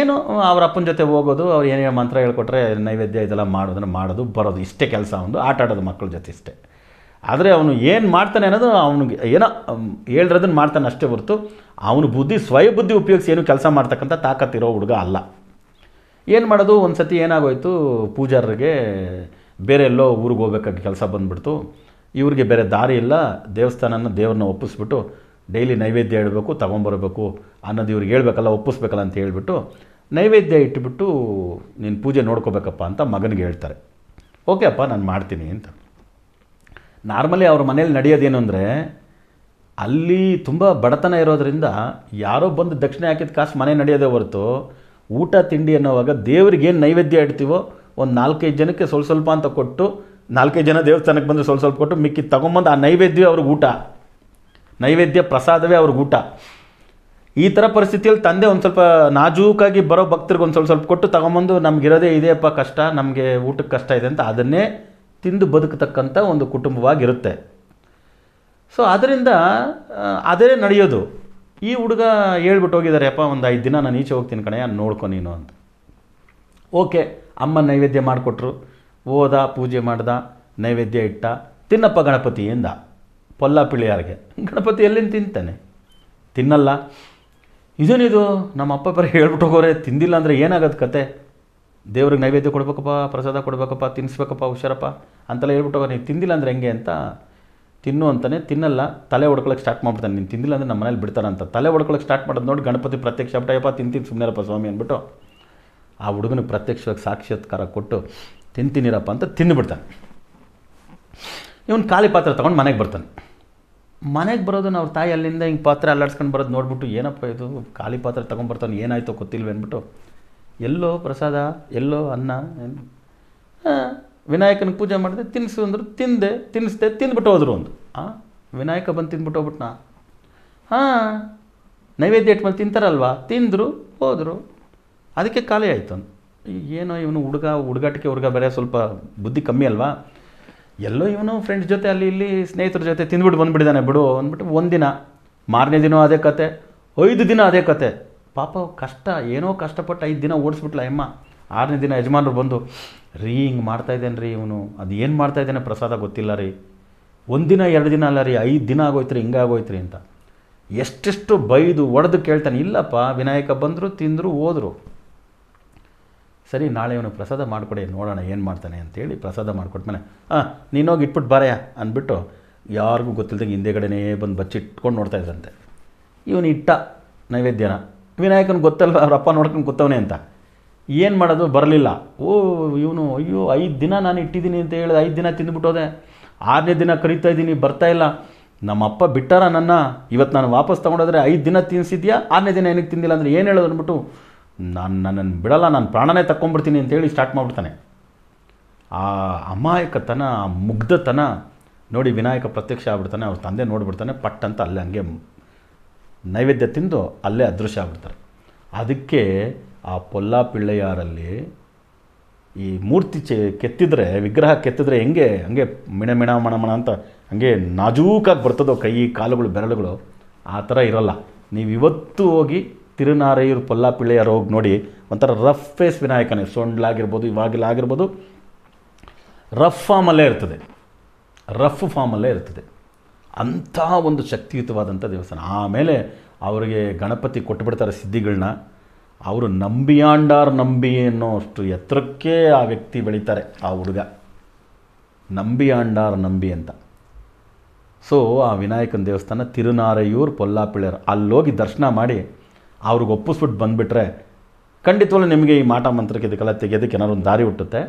ಏನು ಅವರ ಅಪ್ಪನ ಜೊತೆ ಹೋಗೋದು ಅವ್ರು ಏನೇ ಮಂತ್ರ ಹೇಳ್ಕೊಟ್ರೆ ನೈವೇದ್ಯ ಇದೆಲ್ಲ ಮಾಡೋದನ್ನು ಮಾಡೋದು ಬರೋದು ಇಷ್ಟೇ ಕೆಲಸ ಅವನು ಆಟ ಆಡೋದು ಮಕ್ಕಳ ಜೊತೆ ಇಷ್ಟೇ ಆದರೆ ಅವನು ಏನು ಮಾಡ್ತಾನೆ ಅನ್ನೋದು ಅವನಿಗೆ ಏನೋ ಹೇಳಿರೋದನ್ನು ಮಾಡ್ತಾನೆ ಅಷ್ಟೇ ಹೊರತು ಅವನು ಬುದ್ಧಿ ಸ್ವಯ ಬುದ್ಧಿ ಉಪಯೋಗಿಸಿ ಏನು ಕೆಲಸ ಮಾಡ್ತಕ್ಕಂಥ ತಾಕತ್ತಿರೋ ಹುಡುಗ ಅಲ್ಲ ಏನು ಮಾಡೋದು ಒಂದು ಸತಿ ಏನಾಗೋಯ್ತು ಪೂಜಾರರಿಗೆ ಬೇರೆ ಎಲ್ಲೋ ಊರಿಗೆ ಹೋಗ್ಬೇಕಾಗಿ ಕೆಲಸ ಬಂದುಬಿಡ್ತು ಇವ್ರಿಗೆ ಬೇರೆ ದಾರಿ ಇಲ್ಲ ದೇವಸ್ಥಾನನ ದೇವ್ರನ್ನ ಒಪ್ಪಿಸ್ಬಿಟ್ಟು ಡೈಲಿ ನೈವೇದ್ಯ ಇಡಬೇಕು ತೊಗೊಂಬರಬೇಕು ಅನ್ನೋದು ಇವ್ರಿಗೆ ಹೇಳ್ಬೇಕಲ್ಲ ಒಪ್ಪಿಸ್ಬೇಕಲ್ಲ ಅಂತ ಹೇಳಿಬಿಟ್ಟು ನೈವೇದ್ಯ ಇಟ್ಟುಬಿಟ್ಟು ನೀನು ಪೂಜೆ ನೋಡ್ಕೋಬೇಕಪ್ಪ ಅಂತ ಮಗನಿಗೆ ಹೇಳ್ತಾರೆ ಓಕೆ ಅಪ್ಪ ನಾನು ಮಾಡ್ತೀನಿ ಅಂತ ನಾರ್ಮಲಿ ಅವ್ರ ಮನೇಲಿ ನಡೆಯೋದೇನು ಅಂದರೆ ಅಲ್ಲಿ ತುಂಬ ಬಡತನ ಇರೋದರಿಂದ ಯಾರೋ ಬಂದು ದಕ್ಷಿಣೆ ಹಾಕಿದ ಕಾಸು ಮನೆ ನಡೆಯೋದೇ ಹೊರತು ಊಟ ತಿಂಡಿ ಅನ್ನೋವಾಗ ಏನು ನೈವೇದ್ಯ ಇಡ್ತೀವೋ ಒಂದು ನಾಲ್ಕೈದು ಜನಕ್ಕೆ ಸ್ವಲ್ಪ ಸ್ವಲ್ಪ ಅಂತ ಕೊಟ್ಟು ನಾಲ್ಕೈದು ಜನ ದೇವಸ್ಥಾನಕ್ಕೆ ಬಂದು ಸ್ವಲ್ಪ ಸ್ವಲ್ಪ ಕೊಟ್ಟು ಮಿಕ್ಕಿ ತಗೊಂಬಂದು ಆ ನೈವೇದ್ಯವೇ ಅವ್ರಿಗೆ ಊಟ ನೈವೇದ್ಯ ಪ್ರಸಾದವೇ ಅವ್ರಿಗೆ ಊಟ ಈ ಥರ ಪರಿಸ್ಥಿತಿಯಲ್ಲಿ ತಂದೆ ಒಂದು ಸ್ವಲ್ಪ ನಾಜೂಕಾಗಿ ಬರೋ ಭಕ್ತರಿಗೆ ಒಂದು ಸ್ವಲ್ಪ ಸ್ವಲ್ಪ ಕೊಟ್ಟು ತಗೊಂಬಂದು ನಮಗಿರೋದೇ ಇದೆಯಪ್ಪ ಕಷ್ಟ ನಮಗೆ ಊಟಕ್ಕೆ ಕಷ್ಟ ಇದೆ ಅಂತ ಅದನ್ನೇ ತಿಂದು ಬದುಕತಕ್ಕಂಥ ಒಂದು ಕುಟುಂಬವಾಗಿರುತ್ತೆ ಸೊ ಅದರಿಂದ ಅದೇ ನಡೆಯೋದು ಈ ಹುಡುಗ ಹೇಳ್ಬಿಟ್ಟು ಹೋಗಿದ್ದಾರೆ ಅಪ್ಪ ಒಂದು ಐದು ದಿನ ನಾನು ಈಚೆ ಹೋಗ್ತೀನಿ ಕಣೆ ನೋಡ್ಕೊ ನೀನು ಅಂತ ಓಕೆ ಅಮ್ಮ ನೈವೇದ್ಯ ಮಾಡಿಕೊಟ್ರು ಓದ ಪೂಜೆ ಮಾಡ್ದ ನೈವೇದ್ಯ ಇಟ್ಟ ತಿನ್ನಪ್ಪ ಗಣಪತಿಯಿಂದ ಎಂದ ಪೊಲ್ಲ ಪಿಳಿಯಾರಿಗೆ ಗಣಪತಿ ಎಲ್ಲಿಂದ ತಿಂತಾನೆ ತಿನ್ನಲ್ಲ ಇದೇನಿದು ನಮ್ಮ ಅಪ್ಪ ಪರ ಹೇಳ್ಬಿಟ್ಟು ಹೋಗೋರೆ ತಿಂದಿಲ್ಲ ಅಂದರೆ ಏನಾಗತ್ತೆ ಕತೆ ದೇವ್ರಿಗೆ ನೈವೇದ್ಯ ಕೊಡ್ಬೇಕಪ್ಪ ಪ್ರಸಾದ ಕೊಡ್ಬೇಕಪ್ಪ ತಿನ್ನಿಸ್ಬೇಕಪ್ಪ ಹುಷಾರಪ್ಪ ಅಂತೆಲ್ಲ ಹೇಳ್ಬಿಟ್ಟು ಹೋಗೋ ನೀವು ತಿಂದಿಲ್ಲ ಅಂದರೆ ಹೆಂಗೆ ಅಂತ ತಿನ್ನು ಅಂತಲೇ ತಿನ್ನಲ್ಲ ತಲೆ ಹೊಡ್ಕೊಳಕ್ಕೆ ಸ್ಟಾರ್ಟ್ ಮಾಡ್ಬಿಡ್ತಾನೆ ನೀನು ತಿಂದಿಲ್ಲ ಅಂದರೆ ನಮ್ಮ ಮನೇಲಿ ಅಂತ ತಲೆ ಹೊಡ್ಕೊಳಕ್ಕೆ ಸ್ಟಾರ್ಟ್ ಮಾಡೋದು ನೋಡಿ ಗಣಪತಿ ಪ್ರತ್ಯಕ್ಷ ಆಗ್ಬಿಟ್ಟಪ್ಪ ತಿಂತೀನಿ ಸುಮ್ಮನೆರಪ್ಪ ಸ್ವಾಮಿ ಅಂದ್ಬಿಟ್ಟು ಆ ಹುಡುಗನ ಪ್ರತ್ಯಕ್ಷವಾಗಿ ಸಾಕ್ಷಾತ್ಕಾರ ಕೊಟ್ಟು ತಿಂತೀನಿರಪ್ಪ ಅಂತ ತಿಂದುಬಿಡ್ತಾನೆ ಇವನು ಖಾಲಿ ಪಾತ್ರೆ ತೊಗೊಂಡು ಮನೆಗೆ ಬರ್ತಾನೆ ಮನೆಗೆ ಬರೋದು ಅವ್ರ ತಾಯಿ ಅಲ್ಲಿಂದ ಹಿಂಗೆ ಪಾತ್ರೆ ಅಲ್ಲಾಡ್ಸ್ಕೊಂಡು ಬರೋದು ನೋಡ್ಬಿಟ್ಟು ಏನಪ್ಪ ಇದು ಖಾಲಿ ಪಾತ್ರೆ ತೊಗೊಂಬರ್ತಾನೆ ಏನಾಯ್ತೋ ಗೊತ್ತಿಲ್ವ ಅಂದ್ಬಿಟ್ಟು ಎಲ್ಲೋ ಪ್ರಸಾದ ಎಲ್ಲೋ ಅನ್ನ ಏನು ವಿನಾಯಕನ ಪೂಜೆ ಮಾಡಿದೆ ತಿನ್ನಿಸು ಅಂದರು ತಿಂದೆ ತಿನ್ನಿಸ್ದೆ ತಿಂದ್ಬಿಟ್ಟು ಹೋದ್ರು ಒಂದು ಹಾಂ ವಿನಾಯಕ ಬಂದು ತಿಂದ್ಬಿಟ್ಟು ಹೋಗ್ಬಿಟ್ನಾ ಹಾಂ ನೈವೇದ್ಯ ಇಟ್ಮೇಲೆ ತಿಂತಾರಲ್ವಾ ತಿಂದರು ಹೋದರು ಅದಕ್ಕೆ ಖಾಲಿ ಆಯಿತು ಏನೋ ಇವನು ಹುಡುಗ ಹುಡುಗಾಟಕ್ಕೆ ಹುಡುಗ ಬೇರೆ ಸ್ವಲ್ಪ ಬುದ್ಧಿ ಕಮ್ಮಿ ಅಲ್ವಾ ಎಲ್ಲೋ ಇವನು ಫ್ರೆಂಡ್ಸ್ ಜೊತೆ ಅಲ್ಲಿ ಇಲ್ಲಿ ಸ್ನೇಹಿತರ ಜೊತೆ ತಿಂದ್ಬಿಟ್ಟು ಬಂದುಬಿಟ್ಟಿದ್ದಾನೆ ಬಿಡು ಅಂದ್ಬಿಟ್ಟು ಒಂದಿನ ಮಾರನೇ ದಿನ ಅದೇ ಕತೆ ಐದು ದಿನ ಅದೇ ಕತೆ ಪಾಪ ಕಷ್ಟ ಏನೋ ಕಷ್ಟಪಟ್ಟು ಐದು ದಿನ ಓಡಿಸ್ಬಿಟ್ಲ ಅಮ್ಮ ಆರನೇ ದಿನ ಯಜಮಾನರು ಬಂದು ರೀ ಹಿಂಗೆ ಮಾಡ್ತಾಯಿದ್ದೇನೆ ರೀ ಇವನು ಅದು ಏನು ಮಾಡ್ತಾಯಿದ್ದಾನೆ ಪ್ರಸಾದ ಗೊತ್ತಿಲ್ಲ ರೀ ಒಂದಿನ ಎರಡು ದಿನ ಅಲ್ಲ ರೀ ಐದು ದಿನ ಆಗೋಯ್ತು ರೀ ಹಿಂಗಾಗೋಯ್ತು ರೀ ಅಂತ ಎಷ್ಟೆಷ್ಟು ಬೈದು ಒಡೆದು ಕೇಳ್ತಾನೆ ಇಲ್ಲಪ್ಪ ವಿನಾಯಕ ಬಂದರು ತಿಂದರು ಹೋದರು ಸರಿ ನಾಳೆ ಇವನು ಪ್ರಸಾದ ಮಾಡಿಕೊಡಿ ನೋಡೋಣ ಏನು ಮಾಡ್ತಾನೆ ಅಂತೇಳಿ ಪ್ರಸಾದ ಮಾಡಿಕೊಟ್ಮೇಲೆ ಹಾಂ ನೀನೋಗಿ ಇಟ್ಬಿಟ್ಟು ಬಾರಯ ಅಂದ್ಬಿಟ್ಟು ಯಾರಿಗೂ ಗೊತ್ತಿಲ್ಲದಂಗೆ ಹಿಂದೆಗಡೆನೇ ಬಂದು ಬಚ್ಚಿಟ್ಕೊಂಡು ನೋಡ್ತಾ ಇದ್ದಂತೆ ಇವನು ಇಟ್ಟ ನೈವೇದ್ಯನ ವಿನಾಯಕನ ಗೊತ್ತಲ್ಲ ಅವ್ರ ಅಪ್ಪ ನೋಡ್ಕೊಂಡು ಗೊತ್ತವನೇ ಅಂತ ಏನು ಮಾಡೋದು ಬರಲಿಲ್ಲ ಓ ಇವನು ಅಯ್ಯೋ ಐದು ದಿನ ನಾನು ಇಟ್ಟಿದ್ದೀನಿ ಅಂತ ಹೇಳಿದ ಐದು ದಿನ ತಿಂದುಬಿಟ್ಟೋದೆ ಆರನೇ ದಿನ ಕರಿತಾ ಇದ್ದೀನಿ ಬರ್ತಾಯಿಲ್ಲ ನಮ್ಮಪ್ಪ ಬಿಟ್ಟಾರ ನನ್ನ ಇವತ್ತು ನಾನು ವಾಪಸ್ ತೊಗೊಂಡೋದ್ರೆ ಐದು ದಿನ ತಿನ್ನಿಸಿದ್ಯಾ ಆರನೇ ದಿನ ಏನಕ್ಕೆ ತಿಂದಿಲ್ಲ ಅಂದರೆ ಏನು ಹೇಳೋದು ಅಂದ್ಬಿಟ್ಟು ನಾನು ನನ್ನನ್ನು ಬಿಡಲ್ಲ ನಾನು ಪ್ರಾಣನೇ ತಕ್ಕೊಂಡ್ಬಿಡ್ತೀನಿ ಅಂತೇಳಿ ಸ್ಟಾರ್ಟ್ ಮಾಡಿಬಿಡ್ತಾನೆ ಆ ಅಮಾಯಕತನ ಆ ಮುಗ್ಧತನ ನೋಡಿ ವಿನಾಯಕ ಪ್ರತ್ಯಕ್ಷ ಆಗ್ಬಿಡ್ತಾನೆ ಅವ್ರ ತಂದೆ ನೋಡಿಬಿಡ್ತಾನೆ ಪಟ್ ಅಂತ ಅಲ್ಲೇ ಹಂಗೆ ನೈವೇದ್ಯ ತಿಂದು ಅಲ್ಲೇ ಅದೃಶ್ಯ ಆಗ್ಬಿಡ್ತಾರೆ ಅದಕ್ಕೆ ಆ ಪೊಲ್ಲಾ ಪಿಳ್ಳೆಯಾರಲ್ಲಿ ಈ ಮೂರ್ತಿ ಚೆ ಕೆತ್ತಿದ್ರೆ ವಿಗ್ರಹ ಕೆತ್ತಿದ್ರೆ ಹೆಂಗೆ ಹಂಗೆ ಮಿಣ ಮಿಣ ಮಣ ಮಣ ಅಂತ ಹಂಗೆ ನಾಜೂಕಾಗಿ ಬರ್ತದೋ ಕೈ ಕಾಲುಗಳು ಬೆರಳುಗಳು ಆ ಥರ ಇರೋಲ್ಲ ನೀವು ಇವತ್ತು ಹೋಗಿ ತಿರುನಾರೆಯೂರು ಪೊಲ್ಲಾಪಿಳೆಯರು ಹೋಗಿ ನೋಡಿ ಒಂಥರ ರಫ್ ಫೇಸ್ ವಿನಾಯಕನೇ ಸೊಂಡ್ಲಾಗಿರ್ಬೋದು ಇವಾಗಿಲಾಗಿರ್ಬೋದು ರಫ್ ಫಾರ್ಮಲ್ಲೇ ಇರ್ತದೆ ರಫ್ ಫಾರ್ಮಲ್ಲೇ ಇರ್ತದೆ ಅಂಥ ಒಂದು ಶಕ್ತಿಯುತವಾದಂಥ ದೇವಸ್ಥಾನ ಆಮೇಲೆ ಅವರಿಗೆ ಗಣಪತಿ ಕೊಟ್ಟುಬಿಡ್ತಾರೆ ಸಿದ್ಧಿಗಳನ್ನ ಅವರು ನಂಬಿಯಾಂಡಾರ್ ನಂಬಿ ಅನ್ನೋ ಅಷ್ಟು ಎತ್ತರಕ್ಕೆ ಆ ವ್ಯಕ್ತಿ ಬೆಳೀತಾರೆ ಆ ಹುಡುಗ ನಂಬಿಯಾಂಡಾರ್ ನಂಬಿ ಅಂತ ಸೊ ಆ ವಿನಾಯಕನ ದೇವಸ್ಥಾನ ತಿರುನಾರಯೂರ್ ಪೊಲ್ಲಾಪಿಳೆಯರು ಅಲ್ಲೋಗಿ ದರ್ಶನ ಮಾಡಿ ಅವ್ರಿಗೆ ಒಪ್ಪಿಸ್ಬಿಟ್ಟು ಬಂದುಬಿಟ್ರೆ ಖಂಡಿತವಾಗ್ಲೂ ನಿಮಗೆ ಈ ಮಾಟ ಮಂತ್ರಕ್ಕೆ ಇದಕ್ಕೆಲ್ಲ ತೆಗೆಯೋದಕ್ಕೆ ಏನಾದ್ರು ಒಂದು ದಾರಿ ಹುಟ್ಟುತ್ತೆ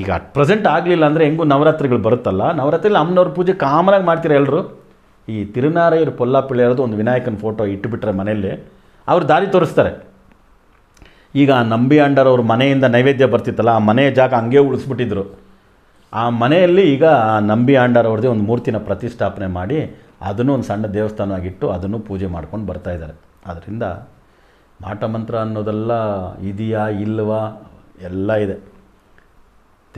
ಈಗ ಅಟ್ ಪ್ರೆಸೆಂಟ್ ಆಗಲಿಲ್ಲ ಅಂದರೆ ಹೆಂಗೂ ನವರಾತ್ರಿಗಳು ಬರುತ್ತಲ್ಲ ನವರಾತ್ರಿಲಿ ಅಮ್ಮನವ್ರ ಪೂಜೆ ಕಾಮನಾಗಿ ಮಾಡ್ತೀರ ಎಲ್ಲರೂ ಈ ತಿರುನಾರಾಯರು ಪೊಲ್ಲಾಪಿಳ್ಳಿಯರದು ಒಂದು ವಿನಾಯಕನ ಫೋಟೋ ಇಟ್ಟುಬಿಟ್ರೆ ಮನೆಯಲ್ಲಿ ಅವ್ರು ದಾರಿ ತೋರಿಸ್ತಾರೆ ಈಗ ನಂಬಿ ಅಂಡರ್ ಅವ್ರ ಮನೆಯಿಂದ ನೈವೇದ್ಯ ಬರ್ತಿತ್ತಲ್ಲ ಆ ಮನೆಯ ಜಾಗ ಹಂಗೆ ಉಳಿಸ್ಬಿಟ್ಟಿದ್ರು ಆ ಮನೆಯಲ್ಲಿ ಈಗ ನಂಬಿ ಆಂಡರ್ ಅವ್ರದ್ದೇ ಒಂದು ಮೂರ್ತಿನ ಪ್ರತಿಷ್ಠಾಪನೆ ಮಾಡಿ ಅದನ್ನು ಒಂದು ಸಣ್ಣ ದೇವಸ್ಥಾನವಾಗಿಟ್ಟು ಅದನ್ನು ಪೂಜೆ ಮಾಡ್ಕೊಂಡು ಬರ್ತಾಯಿದ್ದಾರೆ ಅದರಿಂದ ಮಾಟಮಂತ್ರ ಅನ್ನೋದೆಲ್ಲ ಇದೆಯಾ ಇಲ್ಲವಾ ಎಲ್ಲ ಇದೆ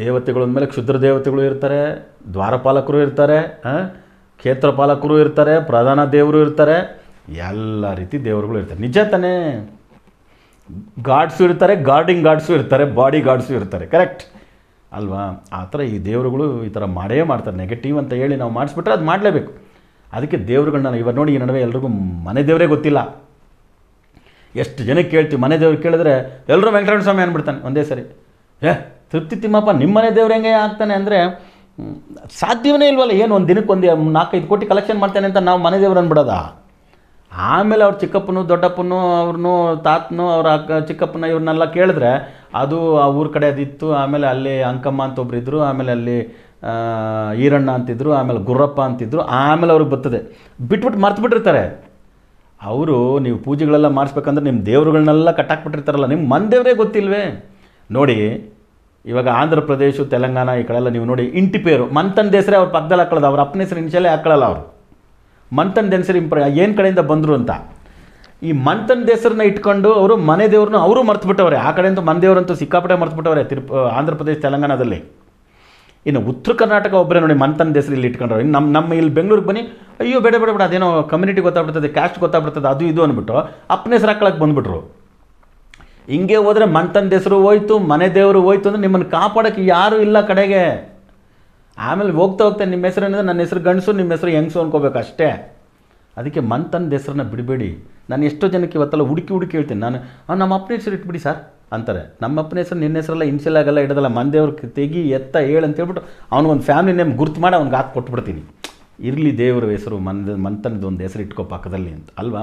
ದೇವತೆಗಳ ಮೇಲೆ ಕ್ಷುದ್ರ ದೇವತೆಗಳು ಇರ್ತಾರೆ ದ್ವಾರಪಾಲಕರು ಇರ್ತಾರೆ ಕ್ಷೇತ್ರಪಾಲಕರು ಇರ್ತಾರೆ ಪ್ರಧಾನ ದೇವರು ಇರ್ತಾರೆ ಎಲ್ಲ ರೀತಿ ದೇವರುಗಳು ಇರ್ತಾರೆ ನಿಜ ತಾನೇ ಗಾಡ್ಸು ಇರ್ತಾರೆ ಗಾರ್ಡಿಂಗ್ ಗಾಡ್ಸು ಇರ್ತಾರೆ ಬಾಡಿ ಗಾರ್ಡ್ಸೂ ಇರ್ತಾರೆ ಕರೆಕ್ಟ್ ಅಲ್ವಾ ಆ ಥರ ಈ ದೇವರುಗಳು ಈ ಥರ ಮಾಡೇ ಮಾಡ್ತಾರೆ ನೆಗೆಟಿವ್ ಅಂತ ಹೇಳಿ ನಾವು ಮಾಡಿಸ್ಬಿಟ್ರೆ ಅದು ಮಾಡಲೇಬೇಕು ಅದಕ್ಕೆ ದೇವರುಗಳನ್ನ ಇವಾಗ ನೋಡಿ ಈ ನಡುವೆ ಎಲ್ರಿಗೂ ಮನೆ ದೇವರೇ ಗೊತ್ತಿಲ್ಲ ಎಷ್ಟು ಜನಕ್ಕೆ ಕೇಳ್ತೀವಿ ಮನೆ ದೇವ್ರು ಕೇಳಿದ್ರೆ ಎಲ್ಲರೂ ವೆಂಕಟರಮಣ ಸ್ವಾಮಿ ಅಂದ್ಬಿಡ್ತಾನೆ ಒಂದೇ ಸರಿ ಏ ತೃಪ್ತಿ ತಿಮ್ಮಪ್ಪ ನಿಮ್ಮ ಮನೆ ದೇವ್ರು ಹೆಂಗೆ ಆಗ್ತಾನೆ ಅಂದರೆ ಸಾಧ್ಯವೇ ಇಲ್ವಲ್ಲ ಏನು ಒಂದು ದಿನಕ್ಕೆ ಒಂದು ನಾಲ್ಕೈದು ಕೋಟಿ ಕಲೆಕ್ಷನ್ ಮಾಡ್ತಾನೆ ಅಂತ ನಾವು ಮನೆ ದೇವ್ರು ಅಂದ್ಬಿಡೋದ ಆಮೇಲೆ ಅವ್ರ ಚಿಕ್ಕಪ್ಪನು ದೊಡ್ಡಪ್ಪನು ಅವ್ರನ್ನೂ ತಾತನು ಅವ್ರ ಅಕ್ಕ ಚಿಕ್ಕಪ್ಪನ ಇವ್ರನ್ನೆಲ್ಲ ಕೇಳಿದ್ರೆ ಅದು ಆ ಊರ ಕಡೆ ಅದಿತ್ತು ಆಮೇಲೆ ಅಲ್ಲಿ ಅಂಕಮ್ಮ ಅಂತ ಒಬ್ರು ಆಮೇಲೆ ಅಲ್ಲಿ ಈರಣ್ಣ ಅಂತಿದ್ರು ಆಮೇಲೆ ಗುರ್ರಪ್ಪ ಅಂತಿದ್ರು ಆಮೇಲೆ ಅವ್ರಿಗೆ ಬರ್ತದೆ ಬಿಟ್ಬಿಟ್ಟು ಮರ್ತುಬಿಟ್ಟಿರ್ತಾರೆ ಬಿಟ್ಟಿರ್ತಾರೆ ಅವರು ನೀವು ಪೂಜೆಗಳೆಲ್ಲ ಮಾಡಿಸ್ಬೇಕಂದ್ರೆ ನಿಮ್ಮ ದೇವರುಗಳನ್ನೆಲ್ಲ ಕಟ್ಟಾಕ್ಬಿಟ್ಟಿರ್ತಾರಲ್ಲ ನಿಮ್ಮ ಮಂದೇವರೇ ಗೊತ್ತಿಲ್ವೇ ನೋಡಿ ಇವಾಗ ಆಂಧ್ರ ಪ್ರದೇಶ ತೆಲಂಗಾಣ ಈ ಕಡೆಲ್ಲ ನೀವು ನೋಡಿ ಇಂಟಿ ಪೇರು ದೇಸರೇ ಹೆಸರೇ ಅವ್ರ ಪಕ್ಕದಲ್ಲಿ ಹಾಕೊಳ್ಳೋದು ಅವ್ರ ಅಪ್ಪನ ಹೆಸರು ಇನ್ಶಲೇ ಹಾಕೊಳ್ಳಲ್ಲ ಅವರು ಮಂಥನ್ ಹೆಸರು ಇಂಪ್ರ ಏನು ಕಡೆಯಿಂದ ಬಂದರು ಅಂತ ಈ ಮಂತನ್ ದೇಸರನ್ನ ಇಟ್ಕೊಂಡು ಅವರು ಮನೆ ದೇವ್ರನ್ನ ಅವರು ಮರ್ತು ಆ ಕಡೆಯಿಂದ ಮನೆ ದೇವರಂತೂ ಸಿಕ್ಕಾಪಟ್ಟೆ ಮರ್ತು ತಿರುಪ ಆಂಧ್ರ ಪ್ರದೇಶ ತೆಲಂಗಾಣದಲ್ಲಿ ಇನ್ನು ಉತ್ತರ ಕರ್ನಾಟಕ ಒಬ್ಬರೇ ನೋಡಿ ಮಂತನ ಹೆಸರು ಇಲ್ಲಿ ಇಟ್ಕೊಂಡ್ರು ಇನ್ನು ನಮ್ಮ ನಮ್ಮ ಇಲ್ಲಿ ಬೆಂಗಳೂರಿಗೆ ಬನ್ನಿ ಅಯ್ಯೋ ಬೇಡ ಬೇಡ ಬೇಡ ಅದೇನೋ ಕಮ್ಯುನಿಟಿ ಗೊತ್ತಾಗ್ಬಿಡ್ತದೆ ಕ್ಯಾಸ್ಟ್ ಗೊತ್ತಾಗ್ಬಿಡ್ತದೆ ಅದು ಇದು ಅಂದ್ಬಿಟ್ಟು ಅಪ್ಪನ ಹೆಸರು ಹಾಕ್ಕೊಳಕ್ಕೆ ಬಂದ್ಬಿಟ್ರು ಹಿಂಗೆ ಹೋದ್ರೆ ಮಂತನ ಹೆಸರು ಹೋಯ್ತು ಮನೆ ದೇವರು ಹೋಯ್ತು ಅಂದರೆ ನಿಮ್ಮನ್ನು ಕಾಪಾಡೋಕ್ಕೆ ಯಾರೂ ಇಲ್ಲ ಕಡೆಗೆ ಆಮೇಲೆ ಹೋಗ್ತಾ ಹೋಗ್ತಾ ನಿಮ್ಮ ಹೆಸರು ಏನಿದೆ ನನ್ನ ಹೆಸರು ಗಂಡಸು ನಿಮ್ಮ ಹೆಸರು ಹೆಂಗಸು ಅನ್ಕೋಬೇಕು ಅಷ್ಟೇ ಅದಕ್ಕೆ ಮಂತನ ಹೆಸರನ್ನ ಬಿಡಬೇಡಿ ನಾನು ಎಷ್ಟೋ ಜನಕ್ಕೆ ಇವತ್ತಲ್ಲ ಹುಡುಕಿ ಹುಡುಕಿ ಹೇಳ್ತೀನಿ ನಾನು ನಮ್ಮ ಅಪ್ಪನ ಹೆಸರು ಇಟ್ಬಿಡಿ ಸರ್ ಅಂತಾರೆ ನಮ್ಮಪ್ಪನ ಹೆಸರು ನಿನ್ನ ಹೆಸರೆಲ್ಲ ಇನ್ಸಿಲ್ ಆಗಲ್ಲ ಇಡೋದಲ್ಲ ಮಂದೇವ್ರ ತೆಗಿ ಎತ್ತ ಹೇಳು ಹೇಳ್ಬಿಟ್ಟು ಅವ್ನಿಗೊಂದು ಫ್ಯಾಮಿಲಿ ನೇಮ್ ಗುರ್ತು ಮಾಡಿ ಅವ್ನಿಗೆ ಹಾಕಿ ಕೊಟ್ಬಿಡ್ತೀನಿ ಇರಲಿ ದೇವರ ಹೆಸರು ಮನದ ಮಂತನದ ಒಂದು ಹೆಸರು ಇಟ್ಕೋ ಪಕ್ಕದಲ್ಲಿ ಅಂತ ಅಲ್ವಾ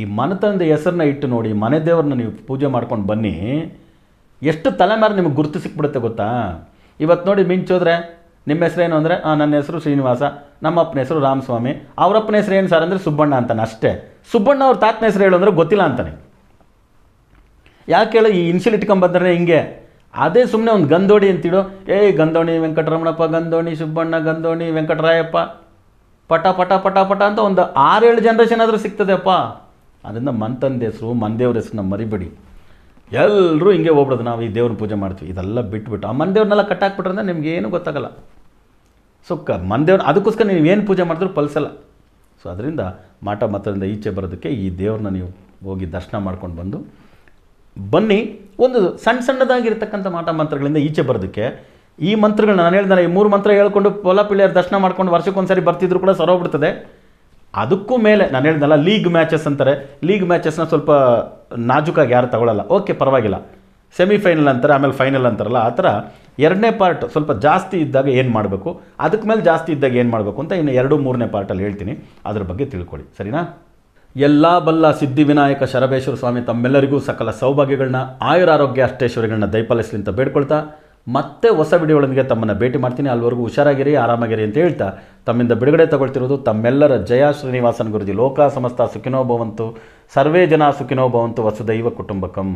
ಈ ಮನತನದ ಹೆಸರನ್ನ ಇಟ್ಟು ನೋಡಿ ಮನೆ ದೇವ್ರನ್ನ ನೀವು ಪೂಜೆ ಮಾಡ್ಕೊಂಡು ಬನ್ನಿ ಎಷ್ಟು ತಲೆಮಾರು ನಿಮಗೆ ಗುರ್ತು ಸಿಕ್ಬಿಡುತ್ತೆ ಗೊತ್ತಾ ಇವತ್ತು ನೋಡಿ ಮಿಂಚೋದ್ರೆ ನಿಮ್ಮ ಏನು ಅಂದರೆ ನನ್ನ ಹೆಸರು ಶ್ರೀನಿವಾಸ ನಮ್ಮಪ್ಪನ ಹೆಸರು ರಾಮಸ್ವಾಮಿ ಅವರಪ್ಪನ ಹೆಸರು ಏನು ಸರ್ ಅಂದರೆ ಸುಬ್ಬಣ್ಣ ಅಂತಾನೆ ಅಷ್ಟೇ ಸುಬ್ಬಣ್ಣ ಅವ್ರ ತಾತನ ಹೆಸರು ಹೇಳು ಅಂದರೆ ಗೊತ್ತಿಲ್ಲ ಅಂತಾನೆ ಯಾಕೆ ಹೇಳೋ ಈ ಇನ್ಸಿಲ್ ಇಟ್ಕೊಂಬಂದ್ರೆ ಹಿಂಗೆ ಅದೇ ಸುಮ್ಮನೆ ಒಂದು ಗಂಧೋಡಿ ಅಂತಿಡೋ ಏಯ್ ಗಂಧೋಣಿ ವೆಂಕಟರಮಣಪ್ಪ ಗಂಧೋಣಿ ಸುಬ್ಬಣ್ಣ ಗಂಧೋಣಿ ವೆಂಕಟರಾಯಪ್ಪ ಪಟ ಪಟ ಪಟ ಪಟ ಅಂತ ಒಂದು ಆರೇಳು ಜನ್ರೇಷನ್ ಆದರೂ ಸಿಗ್ತದೆಪ್ಪ ಅದರಿಂದ ಮನ್ತಂದ ಹೆಸರು ಮಂದೇವ್ರ ಹೆಸ್ರನ್ನ ಮರಿಬೇಡಿ ಎಲ್ಲರೂ ಹಿಂಗೆ ಹೋಗ್ಬಿಡೋದು ನಾವು ಈ ದೇವ್ರನ್ನ ಪೂಜೆ ಮಾಡ್ತೀವಿ ಇದೆಲ್ಲ ಬಿಟ್ಬಿಟ್ಟು ಆ ಮಂದೇವ್ರನ್ನೆಲ್ಲ ಕಟ್ಟಾಕ್ಬಿಟ್ರೆ ನಿಮ್ಗೆ ಏನು ಗೊತ್ತಾಗಲ್ಲ ಸೊ ಕ ಮನ್ದೇವ್ರ ಅದಕ್ಕೋಸ್ಕರ ನೀವು ಏನು ಪೂಜೆ ಮಾಡಿದ್ರು ಪಲ್ಸಲ್ಲ ಸೊ ಅದರಿಂದ ಮಾಟ ಮಾತ್ರದಿಂದ ಈಚೆ ಬರೋದಕ್ಕೆ ಈ ದೇವ್ರನ್ನ ನೀವು ಹೋಗಿ ದರ್ಶನ ಮಾಡ್ಕೊಂಡು ಬಂದು ಬನ್ನಿ ಒಂದು ಸಣ್ಣ ಸಣ್ಣದಾಗಿರ್ತಕ್ಕಂಥ ಮಾಟ ಮಂತ್ರಗಳಿಂದ ಈಚೆ ಬರೋದಕ್ಕೆ ಈ ಮಂತ್ರಗಳನ್ನ ನಾನು ಹೇಳ್ದಾನೆ ಈ ಮೂರು ಮಂತ್ರ ಹೇಳ್ಕೊಂಡು ಪೊಲ ಪಿಳಿಯರ್ ದರ್ಶನ ಮಾಡ್ಕೊಂಡು ವರ್ಷಕ್ಕೊಂದ್ಸರಿ ಬರ್ತಿದ್ರು ಕೂಡ ಸರೋಗ್ಬಿಡ್ತದೆ ಅದಕ್ಕೂ ಮೇಲೆ ನಾನು ಹೇಳ್ದಲ್ಲ ಲೀಗ್ ಮ್ಯಾಚಸ್ ಅಂತಾರೆ ಲೀಗ್ ಮ್ಯಾಚಸ್ನ ಸ್ವಲ್ಪ ನಾಜುಕಾಗಿ ಯಾರು ತಗೊಳ್ಳಲ್ಲ ಓಕೆ ಪರವಾಗಿಲ್ಲ ಸೆಮಿಫೈನಲ್ ಅಂತಾರೆ ಆಮೇಲೆ ಫೈನಲ್ ಅಂತಾರಲ್ಲ ಆ ಥರ ಎರಡನೇ ಪಾರ್ಟ್ ಸ್ವಲ್ಪ ಜಾಸ್ತಿ ಇದ್ದಾಗ ಏನು ಮಾಡಬೇಕು ಅದಕ್ಕೆ ಮೇಲೆ ಜಾಸ್ತಿ ಇದ್ದಾಗ ಏನು ಮಾಡಬೇಕು ಅಂತ ಇನ್ನು ಎರಡು ಮೂರನೇ ಪಾರ್ಟಲ್ಲಿ ಹೇಳ್ತೀನಿ ಅದ್ರ ಬಗ್ಗೆ ತಿಳ್ಕೊಳ್ಳಿ ಸರಿನಾ ಎಲ್ಲ ಬಲ್ಲ ಸಿದ್ಧಿವಿನಾಯಕ ಶರಬೇಶ್ವರ ಸ್ವಾಮಿ ತಮ್ಮೆಲ್ಲರಿಗೂ ಸಕಲ ಸೌಭಾಗ್ಯಗಳನ್ನ ಆಯುರಾರೋಗ್ಯ ಅಷ್ಟೇಶ್ವರಿಗಳನ್ನ ದಯಪಾಲಿಸ್ಲಿಂತ ಬೇಡ್ಕೊಳ್ತಾ ಮತ್ತೆ ಹೊಸ ವಿಡಿಯೋಗಳೊಂದಿಗೆ ತಮ್ಮನ್ನು ಭೇಟಿ ಮಾಡ್ತೀನಿ ಅಲ್ಲಿವರೆಗೂ ಹುಷಾರಾಗಿರಿ ಆರಾಮಾಗಿರಿ ಅಂತ ಹೇಳ್ತಾ ತಮ್ಮಿಂದ ಬಿಡುಗಡೆ ತಗೊಳ್ತಿರೋದು ತಮ್ಮೆಲ್ಲರ ಜಯ ಶ್ರೀನಿವಾಸನ ಗುರುಜಿ ಲೋಕ ಸಮಸ್ತ ಸುಖಿನೋ ಭವಂತು ಸರ್ವೇ ಜನ ಸುಖಿನೋ ಭವಂತು ವಸುದೈವ ಕುಟುಂಬಕಂ